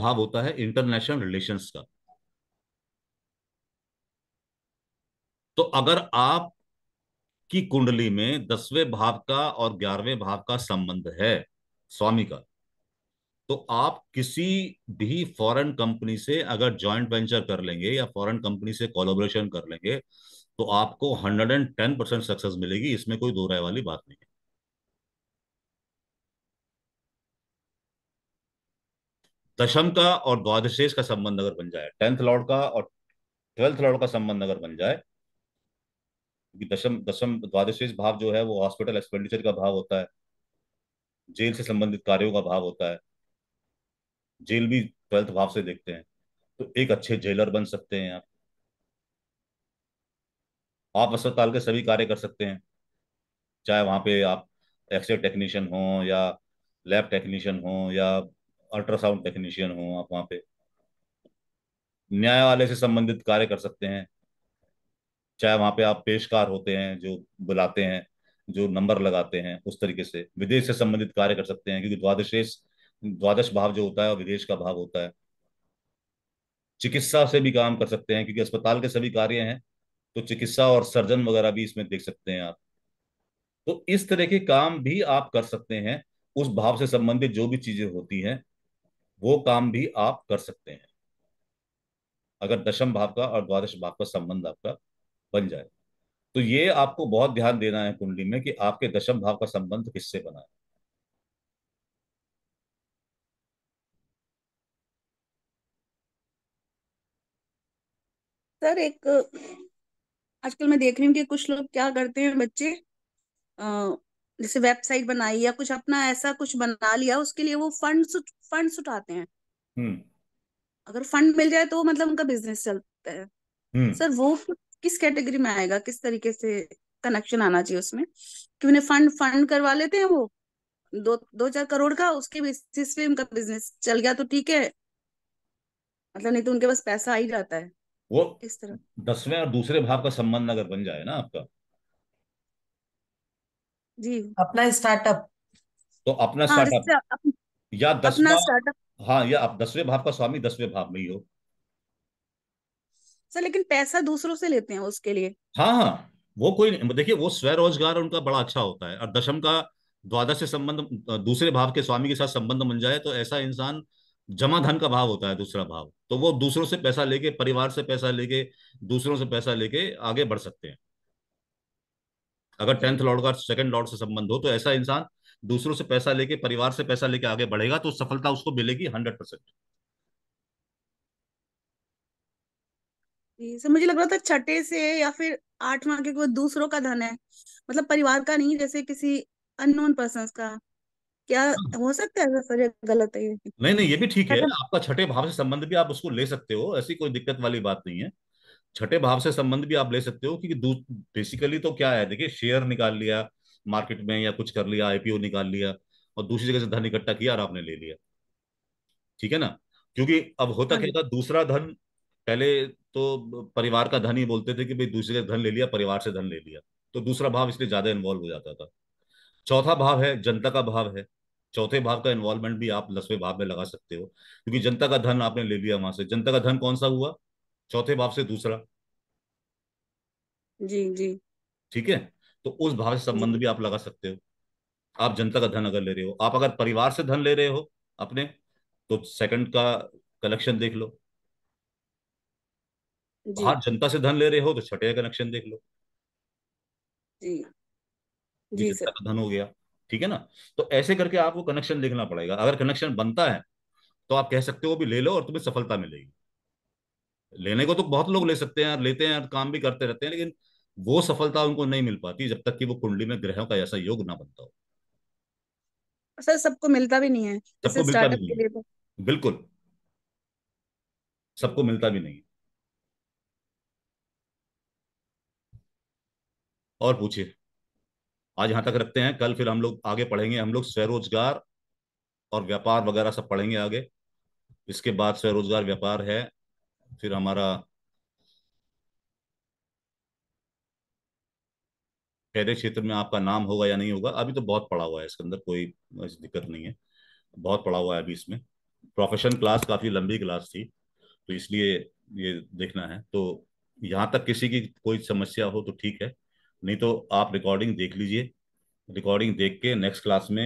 भाव होता है इंटरनेशनल रिलेशंस का तो अगर आप की कुंडली में दसवें भाव का और ग्यारहवें भाव का संबंध है स्वामी का तो आप किसी भी फॉरेन कंपनी से अगर जॉइंट वेंचर कर लेंगे या फॉरेन कंपनी से कोलोबोरेशन कर लेंगे तो आपको 110 परसेंट सक्सेस मिलेगी इसमें कोई दो राय वाली बात नहीं है दशम का और द्वादशेष का संबंध अगर बन जाए टेंथ लॉर्ड का और ट्वेल्थ लॉर्ड का संबंध अगर बन जाए दशम दशम द्वादशेष भाव जो है वो हॉस्पिटल एक्सपेंडिचर का भाव होता है जेल से संबंधित कार्यों का भाव होता है जेल भी ट्वेल्थ भाव से देखते हैं तो एक अच्छे जेलर बन सकते हैं आप आप अस्पताल के सभी कार्य कर सकते हैं चाहे वहां पे आप एक्सरे टेक्नीशियन हो या लैब टेक्नीशियन हो या अल्ट्रासाउंड टेक्नीशियन हो आप वहां पे न्यायालय से संबंधित कार्य कर सकते हैं चाहे वहां पे आप पेशकार होते हैं जो बुलाते हैं जो नंबर लगाते हैं उस तरीके से विदेश से संबंधित कार्य कर सकते हैं क्योंकि द्वादशेश द्वादश भाव जो होता है विदेश का भाव होता है चिकित्सा से भी काम कर सकते हैं क्योंकि अस्पताल के सभी कार्य हैं तो चिकित्सा और सर्जन वगैरह भी इसमें देख सकते हैं आप तो इस तरह के काम भी आप कर सकते हैं उस भाव से संबंधित जो भी चीजें होती हैं वो काम भी आप कर सकते हैं अगर दशम भाव का और द्वादश भाव का संबंध आपका बन जाए तो ये आपको बहुत ध्यान देना है कुंडली में कि आपके दशम भाव का संबंध किससे बना है सर एक आजकल मैं देख रही हूँ कि कुछ लोग क्या करते हैं बच्चे जैसे वेबसाइट बनाई या कुछ अपना ऐसा कुछ बना लिया उसके लिए वो फंड फंड उठाते हैं हम्म। अगर फंड मिल जाए तो मतलब उनका बिजनेस चलता है हम्म। सर वो किस कैटेगरी में आएगा किस तरीके से कनेक्शन आना चाहिए उसमें कि उन्हें फंड फंड करवा लेते हैं वो दो दो चार करोड़ का उसके बेसिस पे उनका बिजनेस चल गया तो ठीक है मतलब नहीं तो उनके पास पैसा आ ही जाता है वो इस तरह दसवें और दूसरे भाव का संबंध अगर बन जाए ना आपका जी अपना स्टार्टअप तो अपना हाँ, स्टार्टअप या दसवा हाँ या आप दसवें भाव का स्वामी दसवें भाव में ही हो सर लेकिन पैसा दूसरों से लेते हैं उसके लिए हाँ हाँ वो कोई देखिए वो स्वरोजगार उनका बड़ा अच्छा होता है और दशम का द्वादश से संबंध दूसरे भाव के स्वामी के साथ संबंध बन जाए तो ऐसा इंसान जमा धन का भाव होता है दूसरा भाव तो वो दूसरों से पैसा लेके परिवार से पैसा लेके दूसरों से पैसा लेके आगे बढ़ सकते हैं अगर टेंथ लॉर्ड का सेकंड लॉर्ड से संबंध हो तो ऐसा इंसान दूसरों से पैसा लेके परिवार से पैसा लेके आगे बढ़ेगा तो सफलता उसको मिलेगी हंड्रेड परसेंट जी सर मुझे लग रहा था छठे से या फिर आठ के कोई दूसरों का धन है मतलब परिवार का नहीं जैसे किसी अननोन पर्सन का क्या हाँ। हो सकता है सर गलत है नहीं नहीं ये भी ठीक है आपका छठे भाव से संबंध भी आप उसको ले सकते हो ऐसी कोई दिक्कत वाली बात नहीं है छठे भाव से संबंध भी आप ले सकते हो क्योंकि बेसिकली तो क्या है देखिए शेयर निकाल लिया मार्केट में या कुछ कर लिया आईपीओ निकाल लिया और दूसरी जगह से धन इकट्ठा किया और आपने ले लिया ठीक है ना क्योंकि अब होता हाँ क्या था दूसरा धन पहले तो परिवार का धन ही बोलते थे कि भाई दूसरे धन ले लिया परिवार से धन ले लिया तो दूसरा भाव इसलिए ज्यादा इन्वॉल्व हो जाता था चौथा भाव है जनता का भाव है चौथे भाव का इन्वॉल्वमेंट भी आप दसवें भाव में लगा सकते हो क्योंकि जनता का धन आपने ले लिया वहां से जनता का धन कौन सा हुआ चौथे भाव से दूसरा जी जी ठीक है तो उस भाव से संबंध भी आप लगा सकते हो आप जनता का धन अगर ले रहे हो आप अगर परिवार से धन ले रहे हो अपने तो सेकंड का कलेक्शन देख लो हाँ जनता से धन ले रहे हो तो छठे कनेक्शन देख लो जी जी सर धन हो गया ठीक है ना तो ऐसे करके आपको कनेक्शन देखना पड़ेगा अगर कनेक्शन बनता है तो आप कह सकते हो भी ले लो और तुम्हें सफलता मिलेगी लेने को तो बहुत लोग ले सकते हैं लेते हैं काम भी करते रहते हैं लेकिन वो सफलता उनको नहीं मिल पाती जब तक कि वो कुंडली में ग्रहों का ऐसा योग ना बनता हो सर सबको मिलता भी नहीं है सबको मिलता भी नहीं तो। बिल्कुल सबको मिलता भी नहीं और पूछिए आज यहाँ तक रखते हैं कल फिर हम लोग आगे पढ़ेंगे हम लोग स्वरोजगार और व्यापार वगैरह सब पढ़ेंगे आगे इसके बाद स्वरोजगार व्यापार है फिर हमारा पहले क्षेत्र में आपका नाम होगा या नहीं होगा अभी तो बहुत पड़ा हुआ है इसके अंदर कोई दिक्कत नहीं है बहुत पड़ा हुआ है अभी इसमें प्रोफेशन क्लास काफ़ी लंबी क्लास थी तो इसलिए ये देखना है तो यहाँ तक किसी की कोई समस्या हो तो ठीक है नहीं तो आप रिकॉर्डिंग देख लीजिए रिकॉर्डिंग देख के नेक्स्ट क्लास में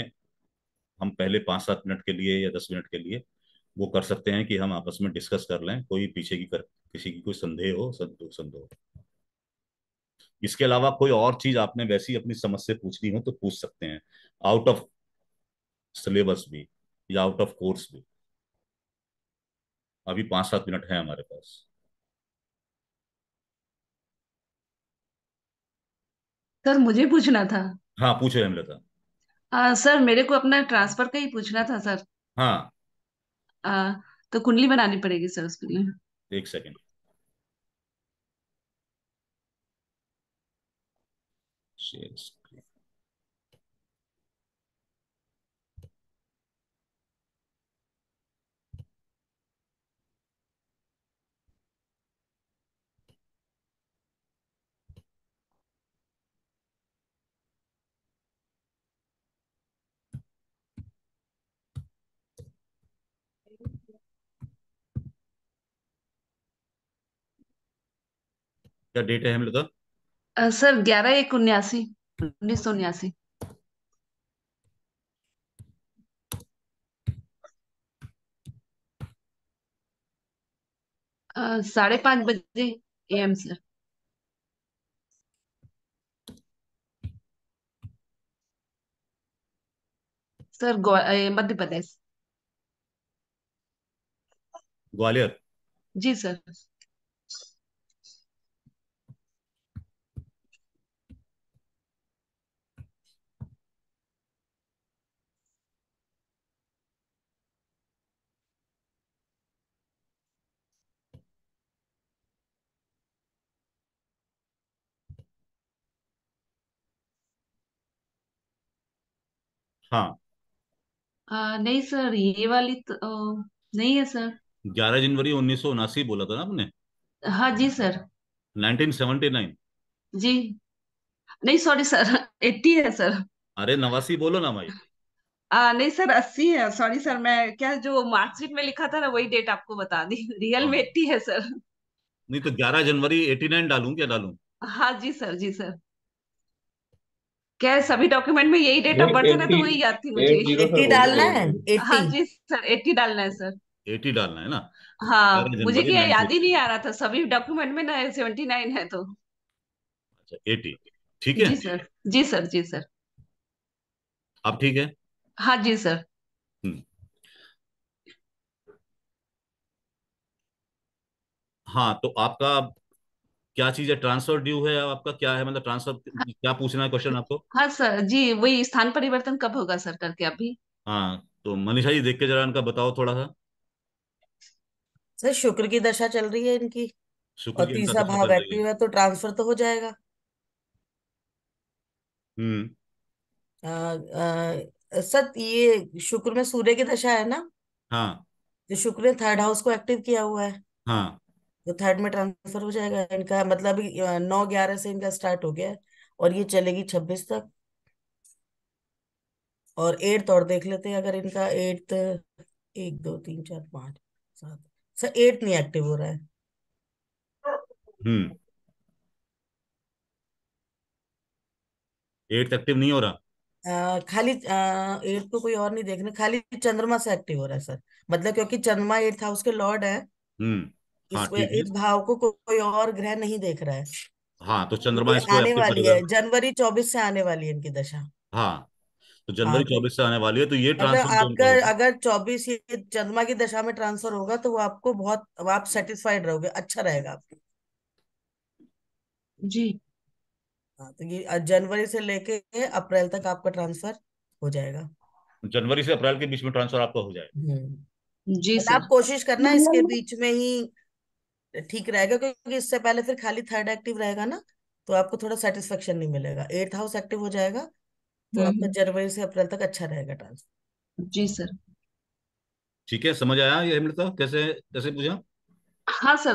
हम पहले पाँच सात मिनट के लिए या दस मिनट के लिए वो कर सकते हैं कि हम आपस में डिस्कस कर लें कोई पीछे की कर किसी की कोई संदेह हो संदोह संदेह इसके अलावा कोई और चीज आपने वैसी अपनी समझ से पूछनी हो तो पूछ सकते हैं आउट ऑफ सिलेबस भी या आउट ऑफ कोर्स भी अभी पाँच सात मिनट है हमारे पास सर मुझे पूछना था हाँ पूछो हेमलता आ, सर मेरे को अपना ट्रांसफर का ही पूछना था सर हाँ आ, तो कुंडली बनानी पड़ेगी सर उसके लिए एक सेकेंड शेयर स्क्रीन क्या डेट है हम लोग का सर ग्यारह एक उन्यासी उन्नीस सौ उन्यासी साढ़े पांच बजे एम सर सर मध्य प्रदेश ग्वालियर जी सर हाँ आ, नहीं सर ये वाली तो नहीं है सर ग्यारह जनवरी उन्नीस सौ उनासी बोला था ना आपने हाँ जी सर नाइनटीन सेवेंटी नाइन जी नहीं सॉरी सर एट्टी है सर अरे नवासी बोलो ना भाई आ, नहीं सर अस्सी है सॉरी सर मैं क्या जो मार्कशीट में लिखा था ना वही डेट आपको बता दी रियल हाँ। में एट्टी है सर नहीं तो ग्यारह जनवरी एटी नाइन डालू क्या डालू हाँ जी सर जी सर क्या सभी डॉक्यूमेंट में यही डेट ऑफ बर्थ है ना तो वही याद थी मुझे एट्टी हाँ डालना है हाँ जी सर एट्टी डालना है सर एटी डालना है ना हाँ मुझे क्या याद ही नहीं आ रहा था सभी डॉक्यूमेंट में ना सेवेंटी नाइन है तो एटी अच्छा, ठीक है जी सर जी सर जी सर आप ठीक है हाँ जी सर हम्म। हाँ तो आपका क्या चीज है ट्रांसफर ड्यू है आपका क्या है मतलब ट्रांसफर क्या पूछना है क्वेश्चन आपको हाँ सर जी वही स्थान परिवर्तन कब होगा सर करके अभी हाँ तो मनीषा जी देख के जरा इनका बताओ थोड़ा सा सर शुक्र की दशा चल रही है इनकी शुक्र और तीसरा भाव एक्टिव है तो ट्रांसफर तो हो जाएगा हम्म सर ये शुक्र में सूर्य की दशा है ना हाँ तो शुक्र ने थर्ड हाउस को एक्टिव किया हुआ है हाँ थर्ड तो में ट्रांसफर हो जाएगा इनका मतलब नौ ग्यारह से इनका स्टार्ट हो गया और ये चलेगी छब्बीस तक और एट्थ और देख लेते हैं अगर इनका एट्थ एक दो तीन चार पाँच सात सर अच्छा, एट्थ नहीं एक्टिव हो रहा है हम्म एक्टिव नहीं हो रहा आ, खाली एट तो कोई और नहीं देखने खाली चंद्रमा से एक्टिव हो रहा है सर मतलब क्योंकि चंद्रमा एट्थ हाउस के लॉर्ड है हम्म हाँ, इसमें इस भाव को कोई और ग्रह नहीं देख रहा है हाँ तो चंद्रमा इसको आने वाली है जनवरी चौबीस से आने वाली है इनकी दशा हाँ तो जनवरी हाँ। चौबीस से आने वाली है तो ये ट्रांसफर आपका अगर चौबीस चंद्रमा की दशा में ट्रांसफर होगा तो वो आपको बहुत आप सेटिस्फाइड रहोगे अच्छा रहेगा आपको जी हाँ तो ये जनवरी से लेके अप्रैल तक आपका ट्रांसफर हो जाएगा जनवरी से अप्रैल के बीच में ट्रांसफर आपका हो जाएगा हम्म। जी मतलब सर आप कोशिश करना मतलब इसके बीच में ही ठीक रहेगा क्योंकि इससे पहले फिर खाली थर्ड एक्टिव रहेगा ना तो आपको थोड़ा सेटिस्फेक्शन नहीं मिलेगा एट्थ हाउस एक्टिव हो जाएगा तो हम्म, आपका हम्म। जनवरी से अप्रैल तक अच्छा रहेगा ट्रांसफर जी सर ठीक है समझ आया ये हेमलता कैसे कैसे पूछा हाँ सर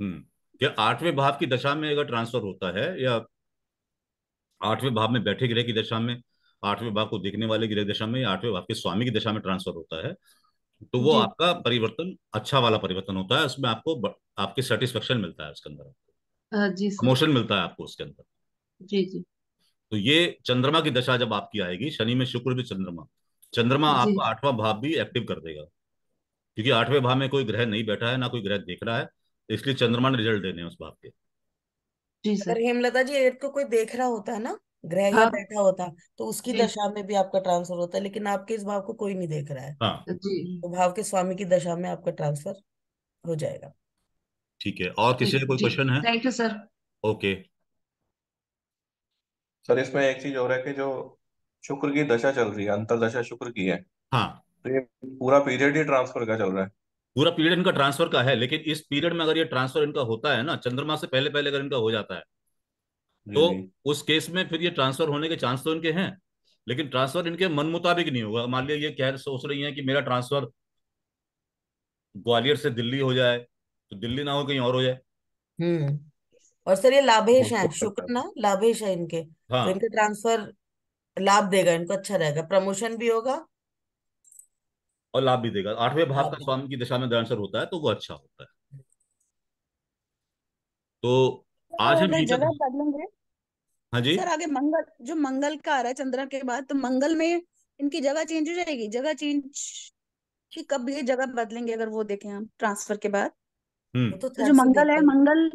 हम्म क्या आठवें भाव की दशा में अगर ट्रांसफर होता है या आठवें भाव में बैठे ग्रह की दशा में आठवें भाव को देखने वाले ग्रह दशा में या आठवें भाव के स्वामी की दशा में ट्रांसफर होता है तो वो आपका परिवर्तन अच्छा वाला परिवर्तन होता है उसमें आपको आपके सेटिस्फेक्शन मिलता है उसके अंदर मोशन मिलता है आपको उसके अंदर जी जी तो ये चंद्रमा की दशा जब आपकी आएगी शनि में शुक्र भी चंद्रमा चंद्रमा आपको आठवां भाव भी एक्टिव कर देगा क्योंकि आठवें भाव में कोई ग्रह नहीं बैठा है ना कोई ग्रह देख रहा है इसलिए चंद्रमा ने रिजल्ट देने हैं उस भाव के जी सर हेमलता जी एट को तो कोई देख रहा होता है ना ग्रह या हाँ। बैठा होता तो उसकी दशा में भी आपका ट्रांसफर होता है लेकिन आपके इस भाव को कोई नहीं देख रहा है हाँ। तो भाव के स्वामी की दशा में आपका ट्रांसफर हो जाएगा ठीक है और किसी का कोई क्वेश्चन है thank you sir okay sir इसमें एक चीज हो रहा है कि जो शुक्र की दशा चल रही है अंतर दशा शुक्र की है हाँ तो ये पूरा पीरियड ही ट्रांसफर का चल रहा है पूरा पीरियड इनका ट्रांसफर का है लेकिन इस पीरियड में अगर ये ट्रांसफर इनका होता है ना चंद्रमा से पहले पहले अगर इनका हो जाता है तो उस केस में फिर ये ट्रांसफर होने के चांस तो इनके हैं लेकिन ट्रांसफर इनके मन मुताबिक नहीं होगा मान लिया ये कह सोच रही है कि मेरा ट्रांसफर ग्वालियर से दिल्ली हो जाए तो दिल्ली ना हो कहीं और हो जाए हम्म। और सर ये लाभेश है तो शुक्र ना लाभेश है इनके हाँ तो इनके ट्रांसफर लाभ देगा इनको अच्छा रहेगा प्रमोशन भी होगा और लाभ भी देगा आठवें भाव का स्वामी की दिशा में आंसर होता है तो वो अच्छा होता है तो, तो आज हम जगह बदलेंगे हाँ जी सर आगे मंगल जो मंगल का आ रहा है चंद्रा के बाद तो मंगल में इनकी जगह चेंज हो जाएगी जगह चेंज कि कब ये जगह बदलेंगे अगर वो देखें हम ट्रांसफर के बाद हम्म। तो, तो जो मंगल है मंगल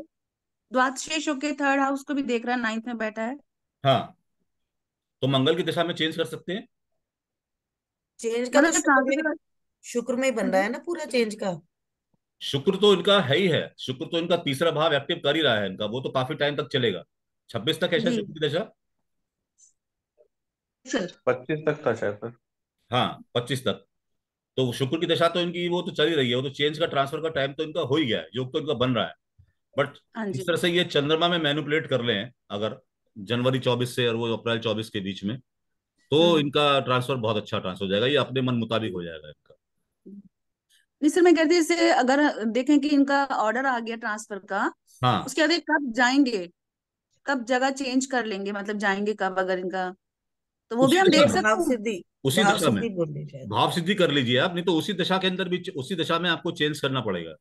द्वादशेष होके थर्ड हाउस को भी देख रहा है नाइन्थ में बैठा है हाँ तो मंगल की दिशा में चेंज कर सकते हैं चेंज का मतलब तो शुक्र में बन रहा है ना पूरा चेंज का शुक्र तो इनका है ही है शुक्र तो इनका तीसरा भाव एक्टिव कर ही रहा है इनका वो तो काफी टाइम तक चलेगा छब्बीस तक है शायद पच्चीस तक था शायद हाँ पच्चीस तक तो शुक्र की दशा तो इनकी वो तो चल ही रही है वो तो चेंज का ट्रांसफर का टाइम तो इनका हो ही गया है योग तो इनका बन रहा है बट हाँ इस तरह से ये चंद्रमा में मैनुपुलेट कर ले अगर जनवरी चौबीस से और वो अप्रैल चौबीस के बीच में तो हाँ। इनका ट्रांसफर बहुत अच्छा ट्रांसफर हो जाएगा ये अपने मन मुताबिक हो जाएगा इनका सर मैं कहती हूँ अगर देखें कि इनका ऑर्डर आ गया ट्रांसफर का हाँ उसके बाद कब जाएंगे कब जगह चेंज कर लेंगे मतलब जाएंगे कब अगर इनका तो वो भी हम देख सकते हैं सिद्धि उसी भाव दशा में भाव सिद्धि कर लीजिए आप नहीं तो उसी दशा के अंदर भी उसी दशा में आपको चेंज करना पड़ेगा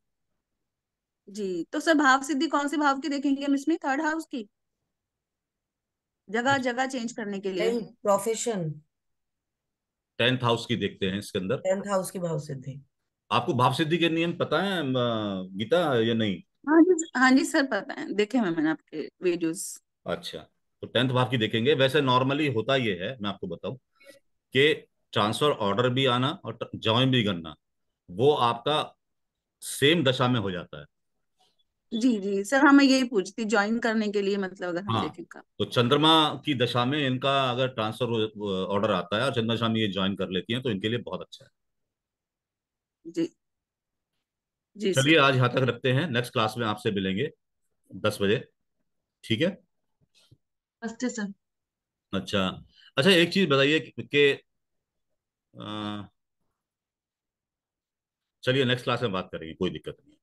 जी तो सर भाव सिद्धि कौन से भाव की देखेंगे हम इसमें थर्ड हाउस की जगह जगह चेंज करने के लिए प्रोफेशन टेंथ हाउस की देखते हैं इसके अंदर टेंथ हाउस की भाव सिद्धि आपको भाव सिद्धि के नियम पता है गीता या नहीं हाँ जी हाँ जी सर पता है देखे हैं मैंने आपके वीडियोस अच्छा तो टेंथ बार की देखेंगे वैसे नॉर्मली होता ये है मैं आपको बताऊं कि ट्रांसफर ऑर्डर भी आना और ज्वाइन भी करना वो आपका सेम दशा में हो जाता है जी जी सर हाँ मैं यही पूछती ज्वाइन करने के लिए मतलब अगर हम हाँ, देखें तो, तो चंद्रमा की दशा में इनका अगर ट्रांसफर ऑर्डर आता है और चंद्रमा दशा में ये ज्वाइन कर लेती हैं तो इनके लिए बहुत अच्छा है जी चलिए आज यहाँ तक रखते हैं नेक्स्ट क्लास में आपसे मिलेंगे दस बजे ठीक है सर अच्छा अच्छा एक चीज बताइए कि चलिए नेक्स्ट क्लास में बात करेंगे कोई दिक्कत नहीं